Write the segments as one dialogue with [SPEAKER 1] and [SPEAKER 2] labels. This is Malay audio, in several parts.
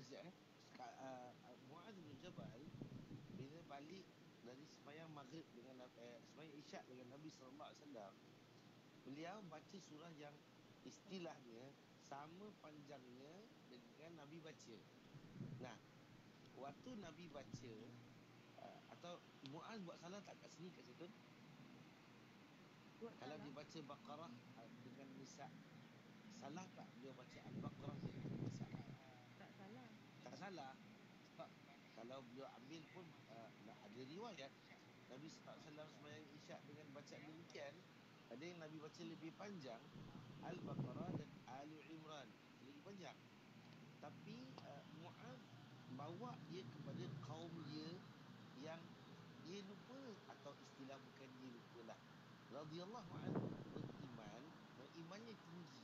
[SPEAKER 1] Muaz
[SPEAKER 2] eh. Ah, Muaz bin Jabal bila balik dari sembahyang maghrib dengan eh, sembahyang isyak dengan Nabi sallallahu alaihi wasallam beliau baca surah yang istilahnya sama panjangnya dengan Nabi baca. Nah, waktu Nabi baca ah, atau Muaz buat salah tak kat sini kat situ?
[SPEAKER 1] Buat Kalau dia baca
[SPEAKER 2] Baqarah ah, dengan Nisa salah tak dia baca Al-Baqarah dengan Nisa? masalah sebab kalau beliau ambil pun uh, ada riwayat Nabi SAW semayang isyak dengan baca demikian ada yang Nabi baca lebih panjang Al-Baqarah dan Ali Imran lebih panjang tapi uh, eh, Mu'ad bawa dia kepada kaum dia yang dia lupa atau istilah bukan dia lupa lah radiyallahu anhu beriman berimannya tinggi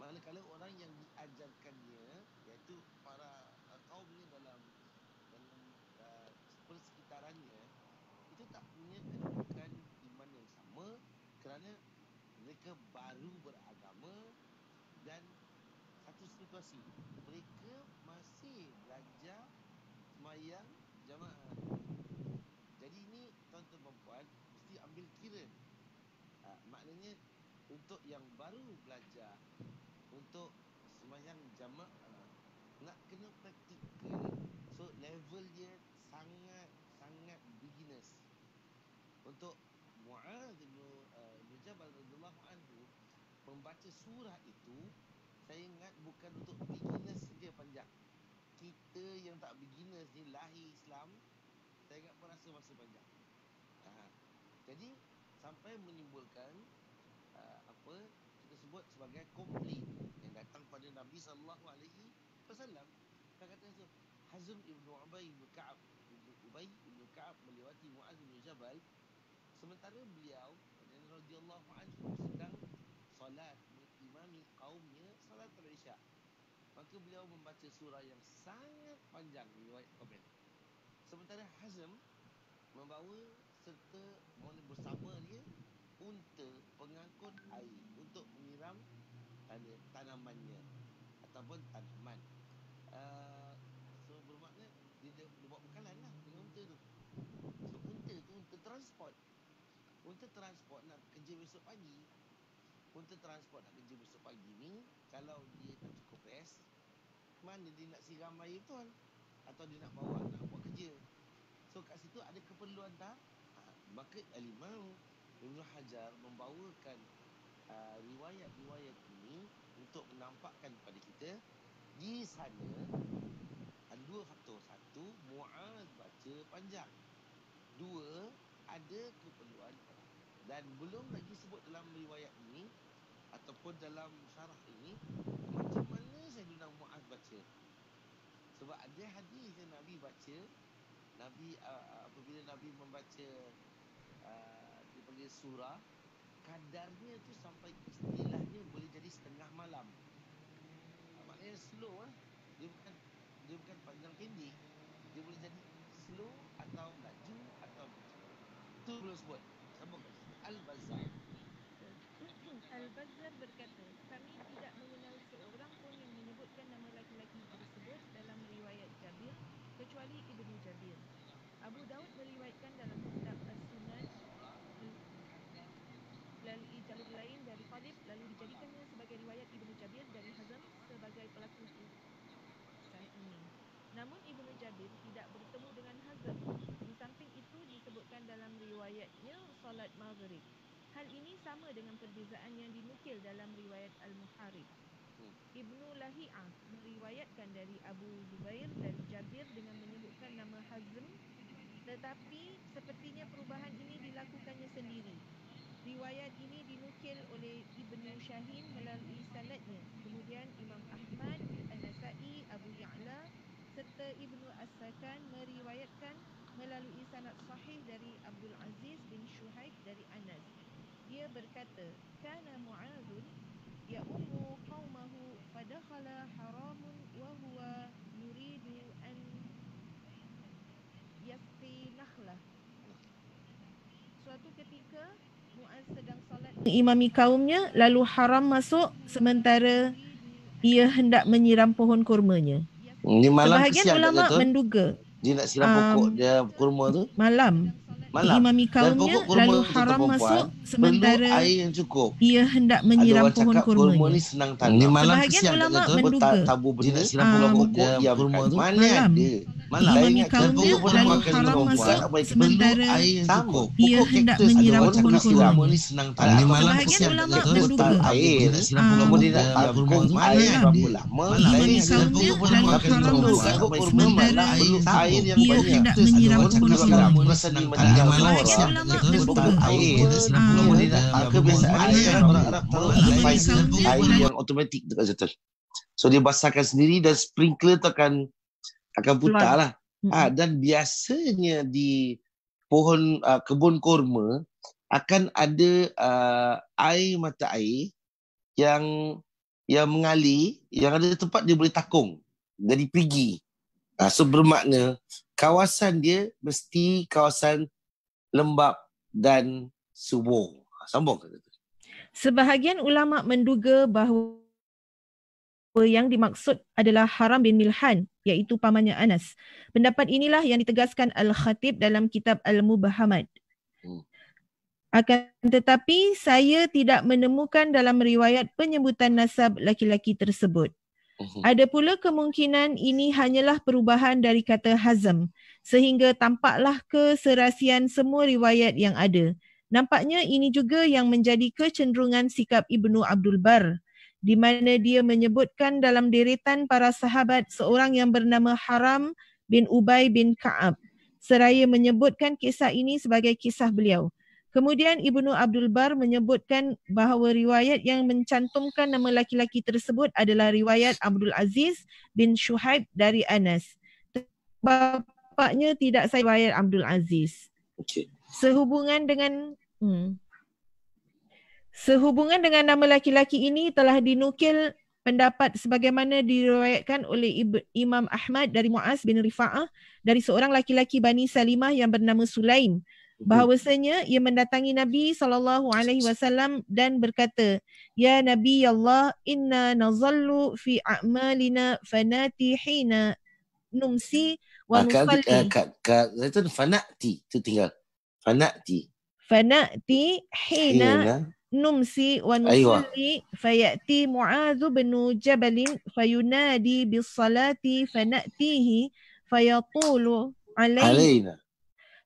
[SPEAKER 2] manakala orang yang diajarkannya mereka baru beragama dan satu situasi mereka masih belajar semayang jamaah jadi ini tuan-tuan perempuan mesti ambil kira ha, maknanya untuk yang baru belajar untuk semayang jamaah nak kena praktikal so level dia sangat sangat beginners untuk Mu'adh bin membaca surah itu saya ingat bukan untuk beginners saja panjang kita yang tak beginners ni lahir Islam saya ingat pun rasa masa panjang ha. jadi sampai menimbulkan uh, apa kita sebut sebagai komplain yang datang pada Nabi sallallahu alaihi wasallam kata itu Hazm ibnu Ubay ibn Ka'ab ibnu Ubay ibnu Ka'ab melewati Muaz bin Jabal sementara beliau radhiyallahu anhu sedang Salat mengimami kaumnya salat solat terisya. Maka beliau membaca surah yang sangat panjang riwayat komen. Sementara Hazm membawa serta bersama dia unta pengangkut air untuk menyiram tanamannya ataupun tanaman. Uh, so bermakna dia, dia, dia buat bekalan lah dengan unta tu. So unta tu unta transport. Unta transport nak kerja besok pagi untuk transport nak kerja besok pagi ni Kalau dia tak cukup rest Mana dia nak siram air tu Atau dia nak bawa nak buat kerja So kat situ ada keperluan tak? Ha, maka Al-Imam Ibn Hajar membawakan uh, riwayat-riwayat ini untuk menampakkan kepada kita di sana ada dua faktor. Satu, Mu'ad baca panjang. Dua, ada keperluan. Dan belum lagi sebut dalam riwayat ini, ataupun dalam syarah ini macam mana saya Sayyidina Mu'az baca sebab ada hadis yang Nabi baca Nabi uh, apabila Nabi membaca uh, dipanggil surah kadarnya tu sampai istilahnya boleh jadi setengah malam uh, maknanya slow eh? dia bukan dia bukan panjang pendek dia boleh jadi slow atau laju atau macam tu belum sebut sama
[SPEAKER 3] al-bazaib Al-Bazzar berkata, kami tidak mengenal seorang pun yang menyebutkan nama lelaki tersebut dalam riwayat Jabir kecuali Ibnu Jabir. Abu Daud meriwayatkan dalam kitab As-Sunan melalui jalur lain dari Talib lalu dijadikannya sebagai riwayat Ibnu Jabir dari Hazm sebagai pelaku kisah ini. Namun Ibnu Jabir tidak bertemu dengan Hazm. Di samping itu disebutkan dalam riwayatnya solat maghrib. Hal ini sama dengan perbezaan yang dinukil dalam riwayat Al-Muharib. Hmm. Ibnu Lahi'ah meriwayatkan dari Abu Zubair dan Jabir dengan menyebutkan nama Hazm tetapi sepertinya perubahan ini dilakukannya sendiri. Riwayat ini dinukil oleh Ibnu Syahin melalui sanadnya. Kemudian Imam Ahmad, An-Nasa'i, Abu Ya'la serta Ibnu As-Sakan meriwayatkan melalui sanad sahih dari Abdul Aziz bin Shuhaib dari Anas dia berkata kana muaz ya ummu qaumahu fadakhala haramun wa huwa yuridu an yasqi nakhlah suatu ketika muaz sedang solat mengimami kaumnya lalu haram masuk sementara ia hendak menyiram pohon kurmanya ini malam Sebahagian ulama menduga
[SPEAKER 2] dia nak siram pokok um, dia kurma tu malam malam. imami kaumnya lalu haram masuk sementara air yang cukup.
[SPEAKER 3] ia hendak menyiram pohon kurma. Kurma
[SPEAKER 2] Ini malam Sebahagian ulama menduga. Tabu benda siram ah, pohon kurma. Ya, kurma tu mana ada. Malah Imam Mikaunya lalu haram masuk sementara ia hendak menyiram pohon-pohon. Sebahagian ulama menduga Imam Mikaunya lalu haram masuk sementara ia hendak menyiram pohon-pohon. Sebahagian ulama menduga Kebiasaan Imam Mikaunya lalu haram masuk sementara ia hendak menyiram pohon-pohon. So dia basahkan sendiri dan sprinkler tu akan akan putar lah. Ha, dan biasanya di pohon uh, kebun kurma akan ada uh, air mata air yang yang mengalir yang ada tempat dia boleh takung jadi pergi ha, so bermakna kawasan dia mesti kawasan lembap dan subur ha, sambung
[SPEAKER 3] sebahagian ulama menduga bahawa yang dimaksud adalah haram bin milhan iaitu pamannya Anas. Pendapat inilah yang ditegaskan Al-Khatib dalam kitab Al-Mubahamad. Hmm. Akan tetapi saya tidak menemukan dalam riwayat penyebutan nasab laki-laki tersebut. Mhm. Ada pula kemungkinan ini hanyalah perubahan dari kata Hazm, sehingga tampaklah keserasian semua riwayat yang ada. Nampaknya ini juga yang menjadi kecenderungan sikap Ibnu Abdul Bar di mana dia menyebutkan dalam deretan para sahabat seorang yang bernama Haram bin Ubay bin Ka'ab seraya menyebutkan kisah ini sebagai kisah beliau. Kemudian Ibnu Abdul Bar menyebutkan bahawa riwayat yang mencantumkan nama laki-laki tersebut adalah riwayat Abdul Aziz bin Shuhaib dari Anas. Bapaknya tidak saya bayar Abdul Aziz. Okay. Sehubungan dengan hmm. Sehubungan dengan nama laki-laki ini telah dinukil pendapat sebagaimana diriwayatkan oleh Imam Ahmad dari Muaz bin Rifaah dari seorang laki-laki Bani Salimah yang bernama Sulaim bahawasanya ia mendatangi Nabi sallallahu alaihi wasallam dan berkata ya Nabi Allah inna nazallu fi a'malina hina numsi wa ah, nusalli
[SPEAKER 2] ka ah, ka fanati tu tinggal fanati
[SPEAKER 3] fanati hina numsi wa nusalli fayati Muaz bin Jabal fayunadi bis salati fanatihi fayatulu alaina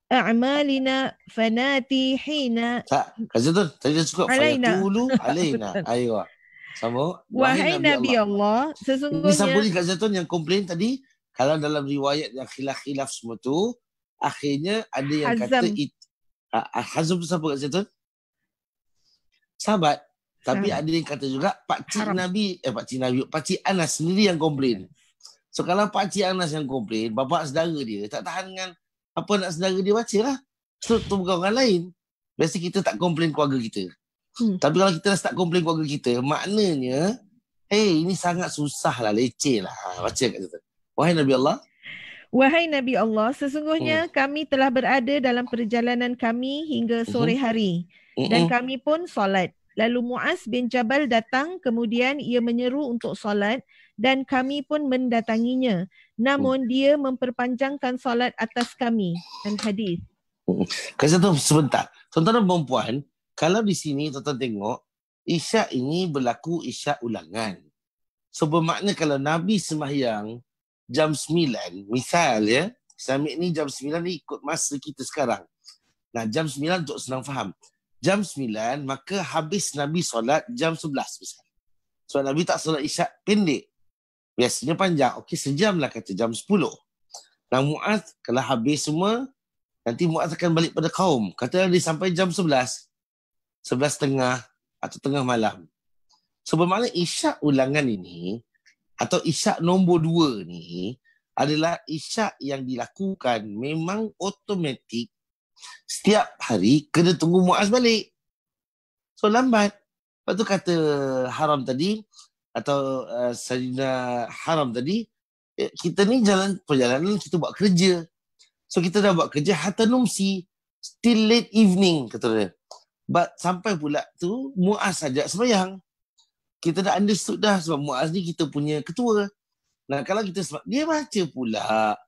[SPEAKER 3] a'malina fanati hina
[SPEAKER 2] tak kerja tu tadi dia cakap fayatulu alaina aywa sama wahai nabi
[SPEAKER 3] Allah, Allah sesungguhnya ni sambung kat
[SPEAKER 2] Zaton yang komplain tadi kalau dalam riwayat yang khilaf-khilaf semua tu akhirnya ada yang Hazam. kata it, ah, Hazam tu siapa kat Zaton? sahabat. Tapi sahabat. Hmm. ada yang kata juga Pak Cik Haram. Nabi, eh Pak Cik Nabi, Pak Cik Anas sendiri yang komplain. So kalau Pak Cik Anas yang komplain, bapa saudara dia tak tahan dengan apa nak saudara dia baca lah. So tu bukan orang lain. Biasa kita tak komplain keluarga kita. Hmm. Tapi kalau kita tak komplain keluarga kita, maknanya, hey ini sangat susah lah, leceh lah. Baca kat situ. Wahai Nabi
[SPEAKER 1] Allah,
[SPEAKER 3] Wahai Nabi Allah, sesungguhnya hmm. kami telah berada dalam perjalanan kami hingga sore mhm. hari dan kami pun solat. Lalu Muaz bin Jabal datang kemudian ia menyeru untuk solat dan kami pun mendatanginya. Namun hmm. dia memperpanjangkan solat atas kami. Dan hadis.
[SPEAKER 2] Kasih tahu sebentar. Tuan-tuan dan perempuan, kalau di sini tuan-tuan tengok, isyak ini berlaku isyak ulangan. So bermakna kalau Nabi semayang jam 9, misal ya, Islamik ni jam 9 ni ikut masa kita sekarang. Nah jam 9 untuk senang faham jam 9 maka habis Nabi solat jam 11 besar. So Nabi tak solat isyak pendek. Biasanya panjang. Okey sejam lah kata jam 10. Dan lah, Mu'az kalau habis semua nanti Mu'az akan balik pada kaum. Kata dia sampai jam 11. tengah atau tengah malam. So bermakna isyak ulangan ini atau isyak nombor 2 ni adalah isyak yang dilakukan memang otomatik Setiap hari kena tunggu Muaz balik. So lambat. Lepas tu kata haram tadi atau uh, Sayyidina haram tadi eh, kita ni jalan perjalanan kita buat kerja. So kita dah buat kerja hatta numsi still late evening kata dia. But sampai pula tu Muaz saja semayang. Kita dah understood dah sebab Muaz ni kita punya ketua. Nah kalau kita dia baca pula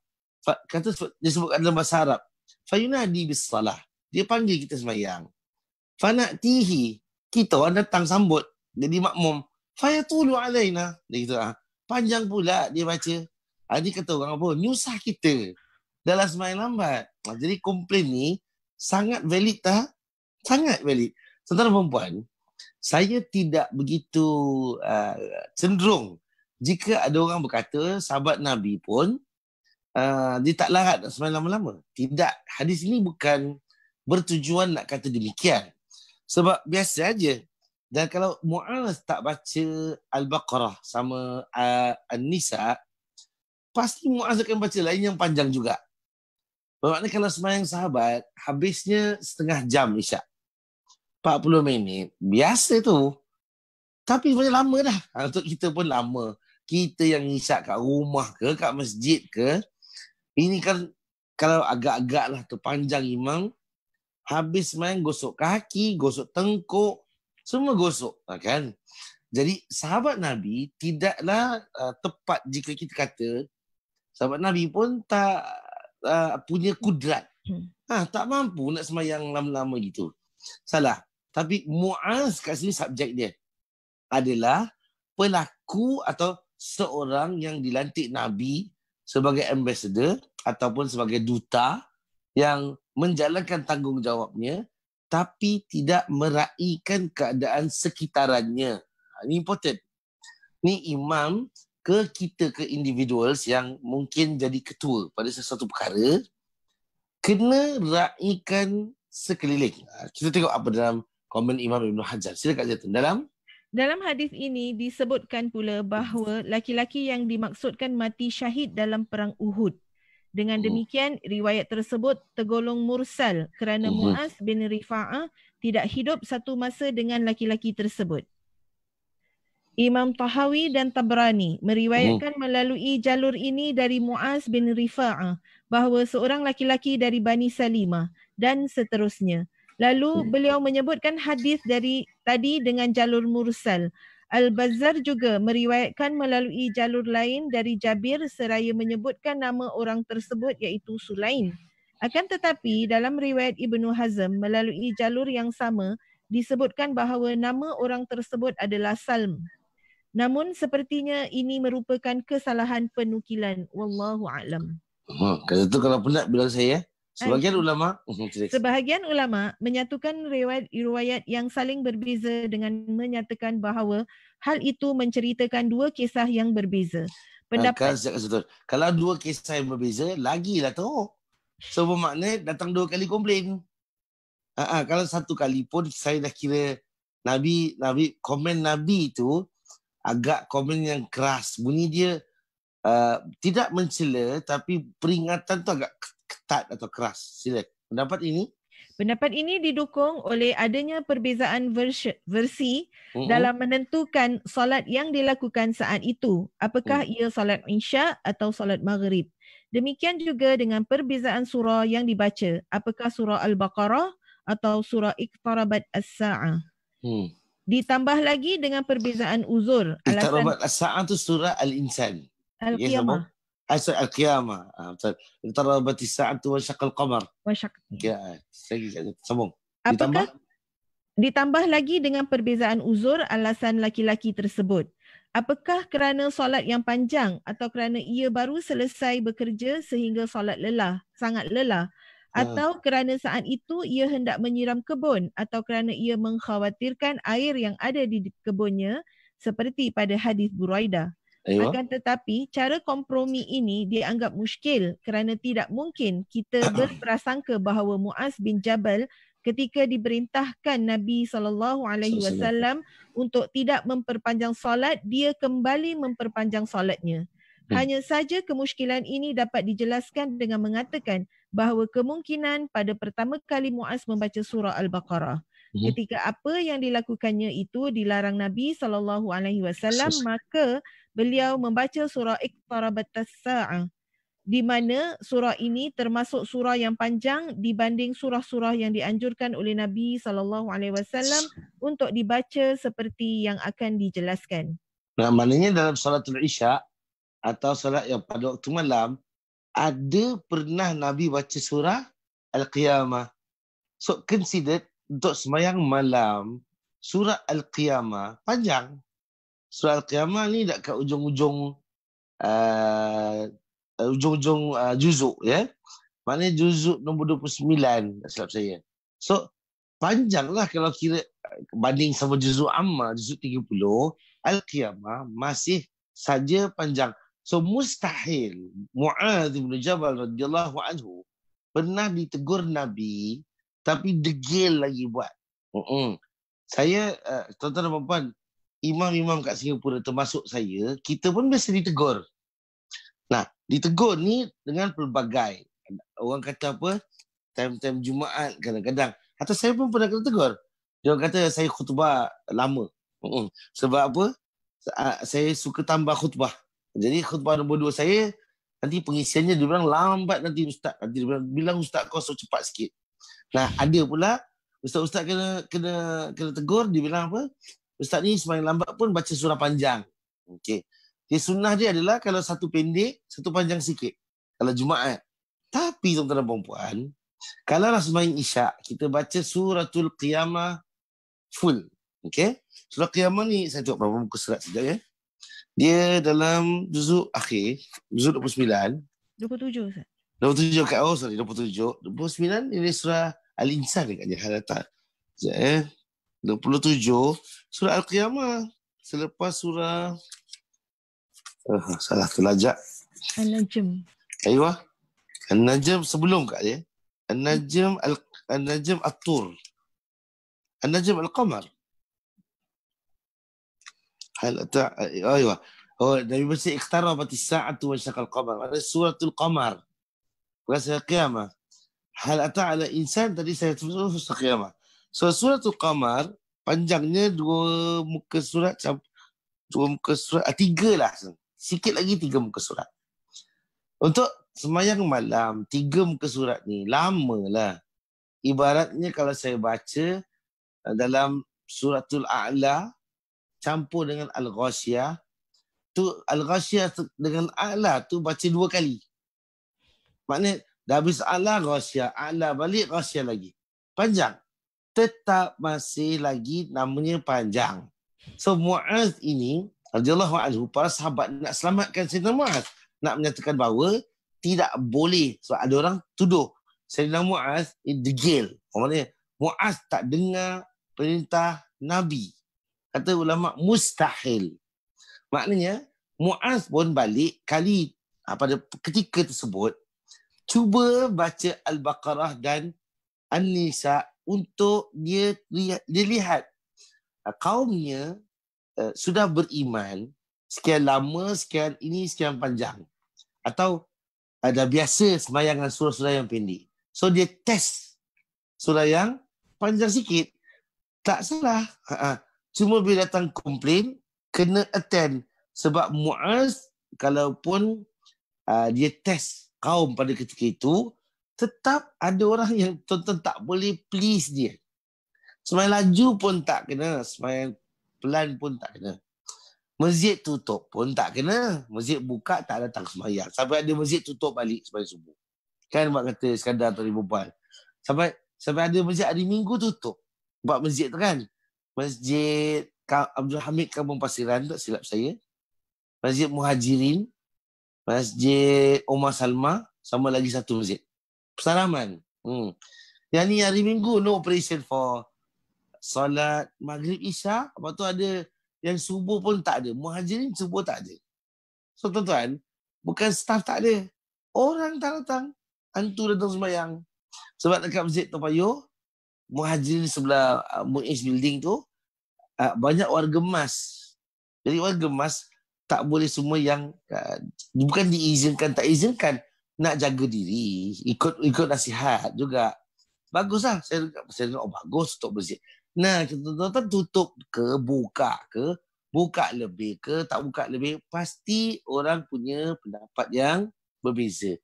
[SPEAKER 2] kata dia sebut dalam bahasa Arab fayunadi bisalah. Dia panggil kita semayang. Fanatihi. Kita orang datang sambut. Jadi makmum. Fayatulu alaina. Dia kata, ah. panjang pula dia baca. Adik ah, kata orang apa? Nyusah kita. Dalam semayang lambat. Ah, jadi komplain ni sangat valid tak? Sangat valid. Tentara perempuan, saya tidak begitu uh, cenderung jika ada orang berkata sahabat Nabi pun Ah, dia tak larat nak semayang lama-lama. Tidak. Hadis ini bukan bertujuan nak kata demikian. Sebab biasa aja. Dan kalau Mu'az tak baca Al-Baqarah sama uh, An-Nisa, pasti Mu'az akan baca lain yang panjang juga. Bermakna kalau semayang sahabat, habisnya setengah jam Isyak. 40 minit. Biasa tu. Tapi banyak lama dah. Ha, untuk kita pun lama. Kita yang isyak kat rumah ke, kat masjid ke, ini kan kalau agak agak lah tu panjang imam, habis main gosok kaki, gosok tengkuk, semua gosok. Lah kan? Jadi sahabat Nabi tidaklah uh, tepat jika kita kata sahabat Nabi pun tak uh, punya kudrat. Ha, tak mampu nak semayang lama-lama gitu. Salah. Tapi Muaz kat sini subjek dia adalah pelaku atau seorang yang dilantik Nabi sebagai ambassador ataupun sebagai duta yang menjalankan tanggungjawabnya tapi tidak meraihkan keadaan sekitarannya. Ha, ini important. Ini imam ke kita ke individuals yang mungkin jadi ketua pada sesuatu perkara kena raihkan sekeliling. Ha, kita tengok apa dalam komen Imam Ibn Hajar. Sila kat Zaitun. Dalam
[SPEAKER 3] dalam hadis ini disebutkan pula bahawa hmm. laki-laki yang dimaksudkan mati syahid dalam perang Uhud. Dengan hmm. demikian riwayat tersebut tergolong mursal kerana hmm. Muaz bin Rifaah tidak hidup satu masa dengan laki-laki tersebut. Imam Tahawi dan Tabrani meriwayatkan melalui jalur ini dari Muaz bin Rifaah bahawa seorang laki-laki dari Bani Salimah dan seterusnya Lalu hmm. beliau menyebutkan hadis dari tadi dengan jalur mursal. Al-Bazzar juga meriwayatkan melalui jalur lain dari Jabir seraya menyebutkan nama orang tersebut iaitu Sulaim. Akan tetapi dalam riwayat Ibnu Hazm melalui jalur yang sama disebutkan bahawa nama orang tersebut adalah Salm. Namun sepertinya ini merupakan kesalahan penukilan. Wallahu a'lam.
[SPEAKER 2] Ha, kata tu kalau penat bilang saya. Sebahagian ulama mhm,
[SPEAKER 3] Sebahagian ulama menyatukan riwayat-riwayat yang saling berbeza dengan menyatakan bahawa hal itu menceritakan dua kisah yang berbeza. Kan,
[SPEAKER 2] kan, Pendapat Kalau dua kisah yang berbeza, lagi lagilah teruk. So bermakna datang dua kali komplain. Ha-ha, kalau satu kali pun saya dah kira Nabi Nabi komen Nabi itu agak komen yang keras. Bunyi dia uh, tidak mencela tapi peringatan tu agak ketat atau keras. Sila, pendapat ini?
[SPEAKER 3] Pendapat ini didukung oleh adanya perbezaan versi, versi mm-hmm. dalam menentukan solat yang dilakukan saat itu. Apakah mm. ia solat insya' atau solat maghrib. Demikian juga dengan perbezaan surah yang dibaca. Apakah surah Al-Baqarah atau surah Iqtarabat As-Sa'ah. Hmm. Ditambah lagi dengan perbezaan uzur. Iqtarabat
[SPEAKER 2] As-Sa'ah itu surah Al-Insan.
[SPEAKER 3] Al-Qiyamah.
[SPEAKER 2] حيث القيامة ترى الساعة وشق القمر
[SPEAKER 3] وشق Apakah ditambah lagi dengan perbezaan uzur alasan laki-laki tersebut? Apakah kerana solat yang panjang atau kerana ia baru selesai bekerja sehingga solat lelah, sangat lelah? Ah. Atau ha. kerana saat itu ia hendak menyiram kebun atau kerana ia mengkhawatirkan air yang ada di kebunnya seperti pada hadis Buraida. Ayuh. Akan tetapi cara kompromi ini dianggap muskil kerana tidak mungkin kita berprasangka bahawa Muaz bin Jabal ketika diberintahkan Nabi saw untuk tidak memperpanjang solat dia kembali memperpanjang solatnya. Hmm. Hanya saja kemuskilan ini dapat dijelaskan dengan mengatakan bahawa kemungkinan pada pertama kali Muaz membaca surah Al-Baqarah hmm. ketika apa yang dilakukannya itu dilarang Nabi saw maka beliau membaca surah Iqtarabat Tassa'ah di mana surah ini termasuk surah yang panjang dibanding surah-surah yang dianjurkan oleh Nabi sallallahu alaihi wasallam untuk dibaca seperti yang akan dijelaskan.
[SPEAKER 2] Nah, maknanya dalam salatul Isya atau salat yang pada waktu malam ada pernah Nabi baca surah Al-Qiyamah. So consider untuk semayang malam surah Al-Qiyamah panjang surah Al-Qiyamah ni ke ujung-ujung uh, ujung-ujung uh, juzuk ya. Maknanya juzuk nombor 29 silap saya. So panjanglah kalau kira banding sama juzuk amma juzuk 30 Al-Qiyamah masih saja panjang. So mustahil Muaz bin Jabal radhiyallahu anhu pernah ditegur Nabi tapi degil lagi buat. Uh-uh. Saya uh, tuan-tuan dan puan imam-imam kat Singapura termasuk saya, kita pun biasa ditegur. Nah, ditegur ni dengan pelbagai. Orang kata apa? Time-time Jumaat kadang-kadang. Atau saya pun pernah kena tegur. Dia orang kata saya khutbah lama. Sebab apa? Ah, saya suka tambah khutbah. Jadi khutbah nombor dua saya, nanti pengisiannya dia bilang lambat nanti ustaz. Nanti dia bilang, bilang ustaz kau so cepat sikit. Nah, ada pula ustaz-ustaz kena kena kena tegur dia bilang apa? Ustaz ni semakin lambat pun baca surah panjang. Okey. Dia sunnah dia adalah kalau satu pendek, satu panjang sikit. Kalau Jumaat. Tapi tuan-tuan dan puan-puan, kalau lah semakin isyak, kita baca suratul qiyamah full. Okey. Surah qiyamah ni saya tengok berapa muka serat sekejap ya. Dia dalam juzuk akhir, juzuk 29.
[SPEAKER 3] 27 Ustaz.
[SPEAKER 2] 27 kat oh sorry 27. 29 ini surah Al-Insan dekat dia. Sekejap ya. Eh? 27 surah al-qiyamah selepas surah uh, salah tu lajak
[SPEAKER 3] al-najm
[SPEAKER 2] aywa al-najm sebelum kat dia al-najm al najm at-tur al-najm al-qamar hal ata aywa oh nabi mesti ikhtara batis sa'atu wa al qamar ada al qamar bukan surah al-qiyamah hal ata'ala insan tadi saya sebut surah al-qiyamah So surat kamar, panjangnya dua muka surat dua muka surat ah, tiga lah. Sikit lagi tiga muka surat. Untuk semayang malam, tiga muka surat ni lah. Ibaratnya kalau saya baca ah, dalam suratul a'la campur dengan al-ghasyah tu al-ghasyah dengan a'la tu baca dua kali. Maknanya dah habis a'la ghasyah, a'la balik ghasyah lagi. Panjang tetap masih lagi namanya panjang. So Muaz ini radhiyallahu anhu para sahabat nak selamatkan Sayyidina Muaz, nak menyatakan bahawa tidak boleh sebab ada orang tuduh Sayyidina Muaz degil. Maksudnya Muaz tak dengar perintah Nabi. Kata ulama mustahil. Maknanya Muaz pun balik kali ah, pada ketika tersebut cuba baca Al-Baqarah dan An-Nisa untuk dia dilihat ah, kaumnya eh, sudah beriman sekian lama sekian ini sekian panjang atau ada ah, biasa sembahyang dengan surah-surah yang pendek so dia test surah yang panjang sikit tak salah cuma bila datang komplain kena attend sebab muaz kalaupun ah, dia test kaum pada ketika itu tetap ada orang yang tuan-tuan tak boleh please dia. Semayang laju pun tak kena. Semayang pelan pun tak kena. Masjid tutup pun tak kena. Masjid buka tak ada datang semayang. Sampai ada masjid tutup balik semayang subuh. Kan buat kata sekadar tu ribu bal. Sampai, sampai ada masjid hari minggu tutup. Buat masjid tu kan. Masjid Abdul Hamid Kampung Pasiran tak silap saya. Masjid Muhajirin. Masjid Omar Salma. Sama lagi satu masjid salaman. Hmm. Yang ni hari minggu no operation for solat maghrib isya. Lepas tu ada yang subuh pun tak ada. Muhajirin subuh tak ada. So tuan-tuan, bukan staff tak ada. Orang tak datang. Hantu datang sembahyang. Sebab dekat masjid Topayo, muhajirin sebelah uh, Muiz building tu, uh, banyak warga emas. Jadi warga emas tak boleh semua yang uh, bukan diizinkan, tak izinkan nak jaga diri, ikut ikut nasihat juga. Baguslah. Saya tengok, saya tengok oh, bagus untuk bersih. Nah, tuan-tuan tutup ke, buka ke, buka lebih ke, tak buka lebih, pasti orang punya pendapat yang berbeza.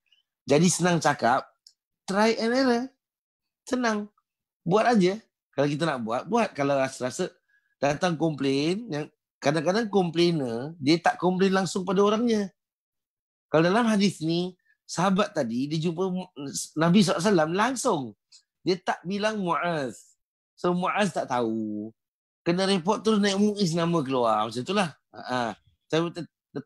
[SPEAKER 2] Jadi senang cakap, try and error. Senang. Buat aja. Kalau kita nak buat, buat. Kalau rasa-rasa datang komplain, yang kadang-kadang komplainer, dia tak komplain langsung pada orangnya. Kalau dalam hadis ni, sahabat tadi dia jumpa Nabi SAW langsung. Dia tak bilang Muaz. So Muaz tak tahu. Kena report terus naik Muiz nama keluar. Macam itulah. Ha. Tentu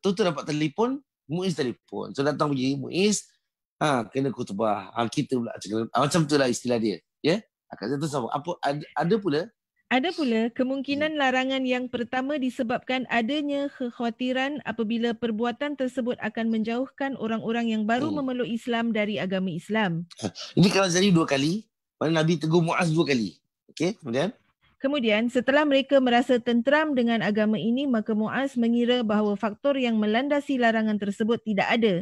[SPEAKER 2] tu dapat telefon. Muiz telefon. So datang pergi Muiz. Ha, kena kutbah Ha, kita pula. Ha, macam itulah istilah dia. Ya. Yeah? Ha, Akan tu sama. Apa, ada, ada pula
[SPEAKER 3] ada pula kemungkinan hmm. larangan yang pertama disebabkan adanya kekhawatiran apabila perbuatan tersebut akan menjauhkan orang-orang yang baru hmm. memeluk Islam dari agama Islam. Ha,
[SPEAKER 2] ini kalau jadi dua kali, mana Nabi tegur Muaz dua kali. Okey, kemudian
[SPEAKER 3] Kemudian setelah mereka merasa tenteram dengan agama ini maka Muaz mengira bahawa faktor yang melandasi larangan tersebut tidak ada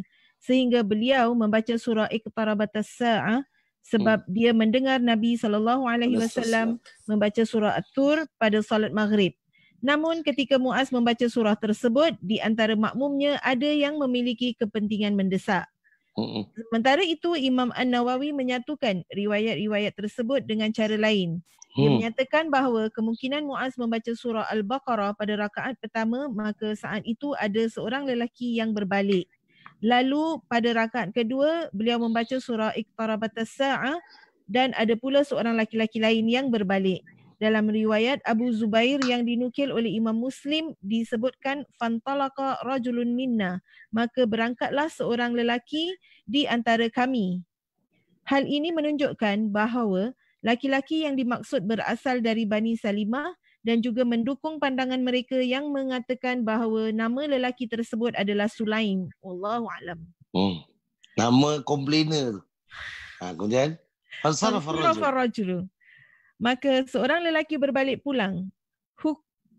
[SPEAKER 3] sehingga beliau membaca surah Iqtarabatas Sa'ah sebab hmm. dia mendengar Nabi sallallahu alaihi wasallam membaca surah At-Tur pada salat Maghrib. Namun ketika Muaz membaca surah tersebut di antara makmumnya ada yang memiliki kepentingan mendesak. Hmm. Sementara itu Imam An-Nawawi menyatukan riwayat-riwayat tersebut dengan cara lain. Dia hmm. menyatakan bahawa kemungkinan Muaz membaca surah Al-Baqarah pada rakaat pertama maka saat itu ada seorang lelaki yang berbalik. Lalu pada rakaat kedua beliau membaca surah Iqtarabat As-Sa'ah dan ada pula seorang laki-laki lain yang berbalik. Dalam riwayat Abu Zubair yang dinukil oleh Imam Muslim disebutkan fantalaqa rajulun minna maka berangkatlah seorang lelaki di antara kami. Hal ini menunjukkan bahawa laki-laki yang dimaksud berasal dari Bani Salimah dan juga mendukung pandangan mereka yang mengatakan bahawa nama lelaki tersebut adalah Sulaim. Wallahu alam.
[SPEAKER 1] Hmm.
[SPEAKER 2] Nama komplainer. Ha, kemudian Fasaraf ar
[SPEAKER 3] Maka seorang lelaki berbalik pulang.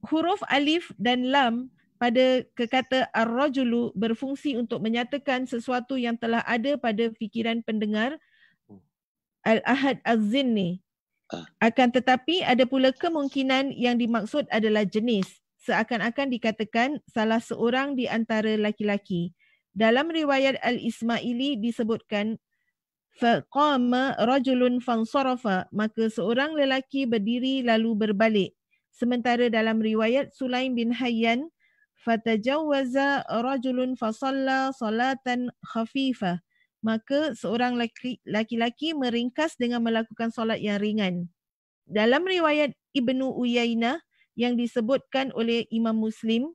[SPEAKER 3] Huruf alif dan lam pada kata ar-rajulu berfungsi untuk menyatakan sesuatu yang telah ada pada fikiran pendengar hmm. al-ahad az-zinni Ah. Akan tetapi ada pula kemungkinan yang dimaksud adalah jenis seakan-akan dikatakan salah seorang di antara laki-laki. Dalam riwayat Al-Ismaili disebutkan faqama rajulun fansarafa maka seorang lelaki berdiri lalu berbalik. Sementara dalam riwayat Sulaim bin Hayyan fatajawaza rajulun fasalla salatan khafifah maka seorang laki-laki meringkas dengan melakukan solat yang ringan. Dalam riwayat Ibnu Uyainah yang disebutkan oleh Imam Muslim,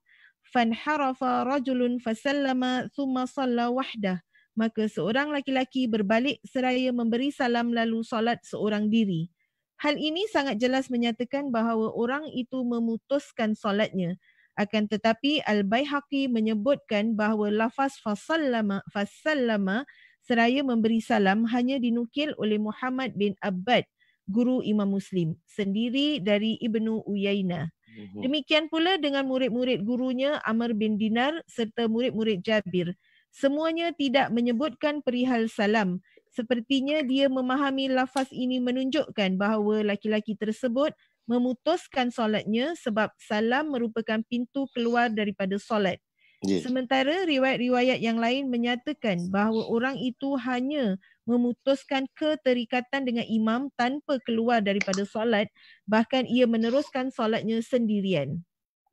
[SPEAKER 3] fanharafa rajulun fasallama thumma salla wahdah. Maka seorang laki-laki berbalik seraya memberi salam lalu solat seorang diri. Hal ini sangat jelas menyatakan bahawa orang itu memutuskan solatnya. Akan tetapi Al-Bayhaqi menyebutkan bahawa lafaz fasallama, fasallama seraya memberi salam hanya dinukil oleh Muhammad bin Abbad, guru Imam Muslim, sendiri dari Ibnu Uyainah. Mhm. Demikian pula dengan murid-murid gurunya Amr bin Dinar serta murid-murid Jabir. Semuanya tidak menyebutkan perihal salam. Sepertinya dia memahami lafaz ini menunjukkan bahawa laki-laki tersebut memutuskan solatnya sebab salam merupakan pintu keluar daripada solat. Yes. Sementara riwayat-riwayat yang lain menyatakan bahawa orang itu hanya memutuskan keterikatan dengan imam tanpa keluar daripada solat bahkan ia meneruskan solatnya sendirian.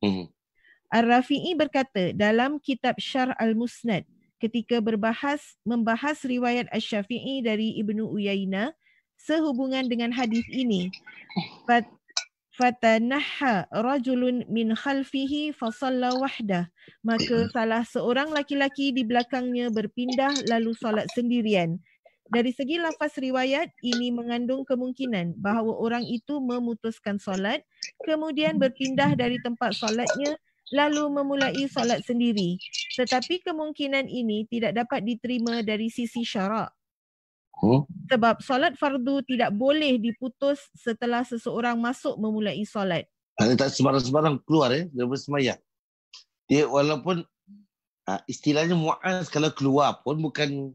[SPEAKER 3] Mm-hmm. Ar-Rafi'i berkata dalam kitab Syarh Al-Musnad ketika berbahas membahas riwayat Ash syafii dari Ibnu Uyainah sehubungan dengan hadis ini fatanahha rajulun min khalfihi fa salla wahda maka salah seorang laki-laki di belakangnya berpindah lalu solat sendirian dari segi lafaz riwayat ini mengandung kemungkinan bahawa orang itu memutuskan solat kemudian berpindah dari tempat solatnya lalu memulai solat sendiri tetapi kemungkinan ini tidak dapat diterima dari sisi syarak Hmm? Sebab solat fardu tidak boleh diputus setelah seseorang masuk memulai solat.
[SPEAKER 2] Tak sebarang-sebarang keluar ya, dia bersemayang. Dia walaupun ha, istilahnya mu'az kalau keluar pun bukan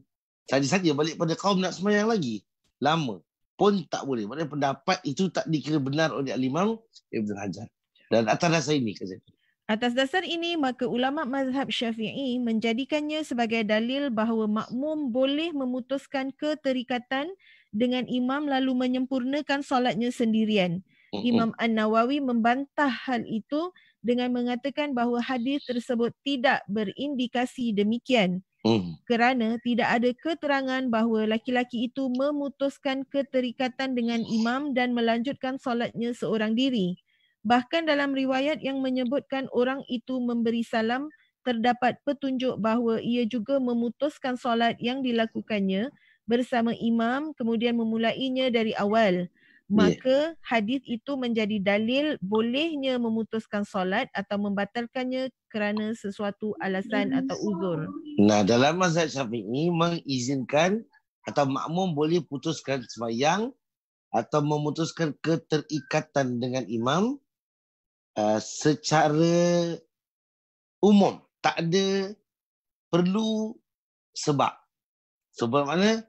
[SPEAKER 2] saja-saja balik pada kaum nak semayang lagi. Lama pun tak boleh. Maksudnya pendapat itu tak dikira benar oleh alimau imam Ibn Hajar. Dan atas rasa ini. Kata-kata.
[SPEAKER 3] Atas dasar ini, maka ulama mazhab syafi'i menjadikannya sebagai dalil bahawa makmum boleh memutuskan keterikatan dengan imam lalu menyempurnakan solatnya sendirian. Imam An-Nawawi membantah hal itu dengan mengatakan bahawa hadis tersebut tidak berindikasi demikian. Mm. Kerana tidak ada keterangan bahawa laki-laki itu memutuskan keterikatan dengan imam dan melanjutkan solatnya seorang diri. Bahkan dalam riwayat yang menyebutkan orang itu memberi salam, terdapat petunjuk bahawa ia juga memutuskan solat yang dilakukannya bersama imam kemudian memulainya dari awal. Maka hadis itu menjadi dalil bolehnya memutuskan solat atau membatalkannya kerana sesuatu alasan atau uzur.
[SPEAKER 2] Nah, dalam mazhab Syafi'i mengizinkan atau makmum boleh putuskan sembahyang atau memutuskan keterikatan dengan imam Uh, secara umum tak ada perlu sebab. Sebab mana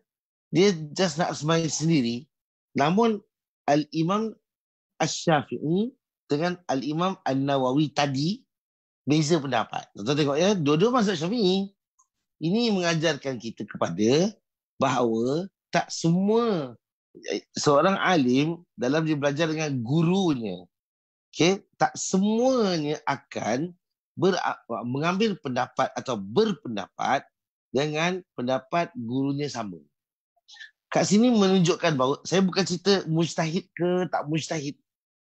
[SPEAKER 2] dia just nak sembahyang sendiri. Namun Al-Imam Ash-Shafi'i dengan Al-Imam Al-Nawawi tadi beza pendapat. Tuan-tuan tengok ya, dua-dua masuk Syafi'i. Ini mengajarkan kita kepada bahawa tak semua eh, seorang alim dalam dia belajar dengan gurunya okay, tak semuanya akan ber, mengambil pendapat atau berpendapat dengan pendapat gurunya sama. Kat sini menunjukkan bahawa saya bukan cerita mustahid ke tak mustahid.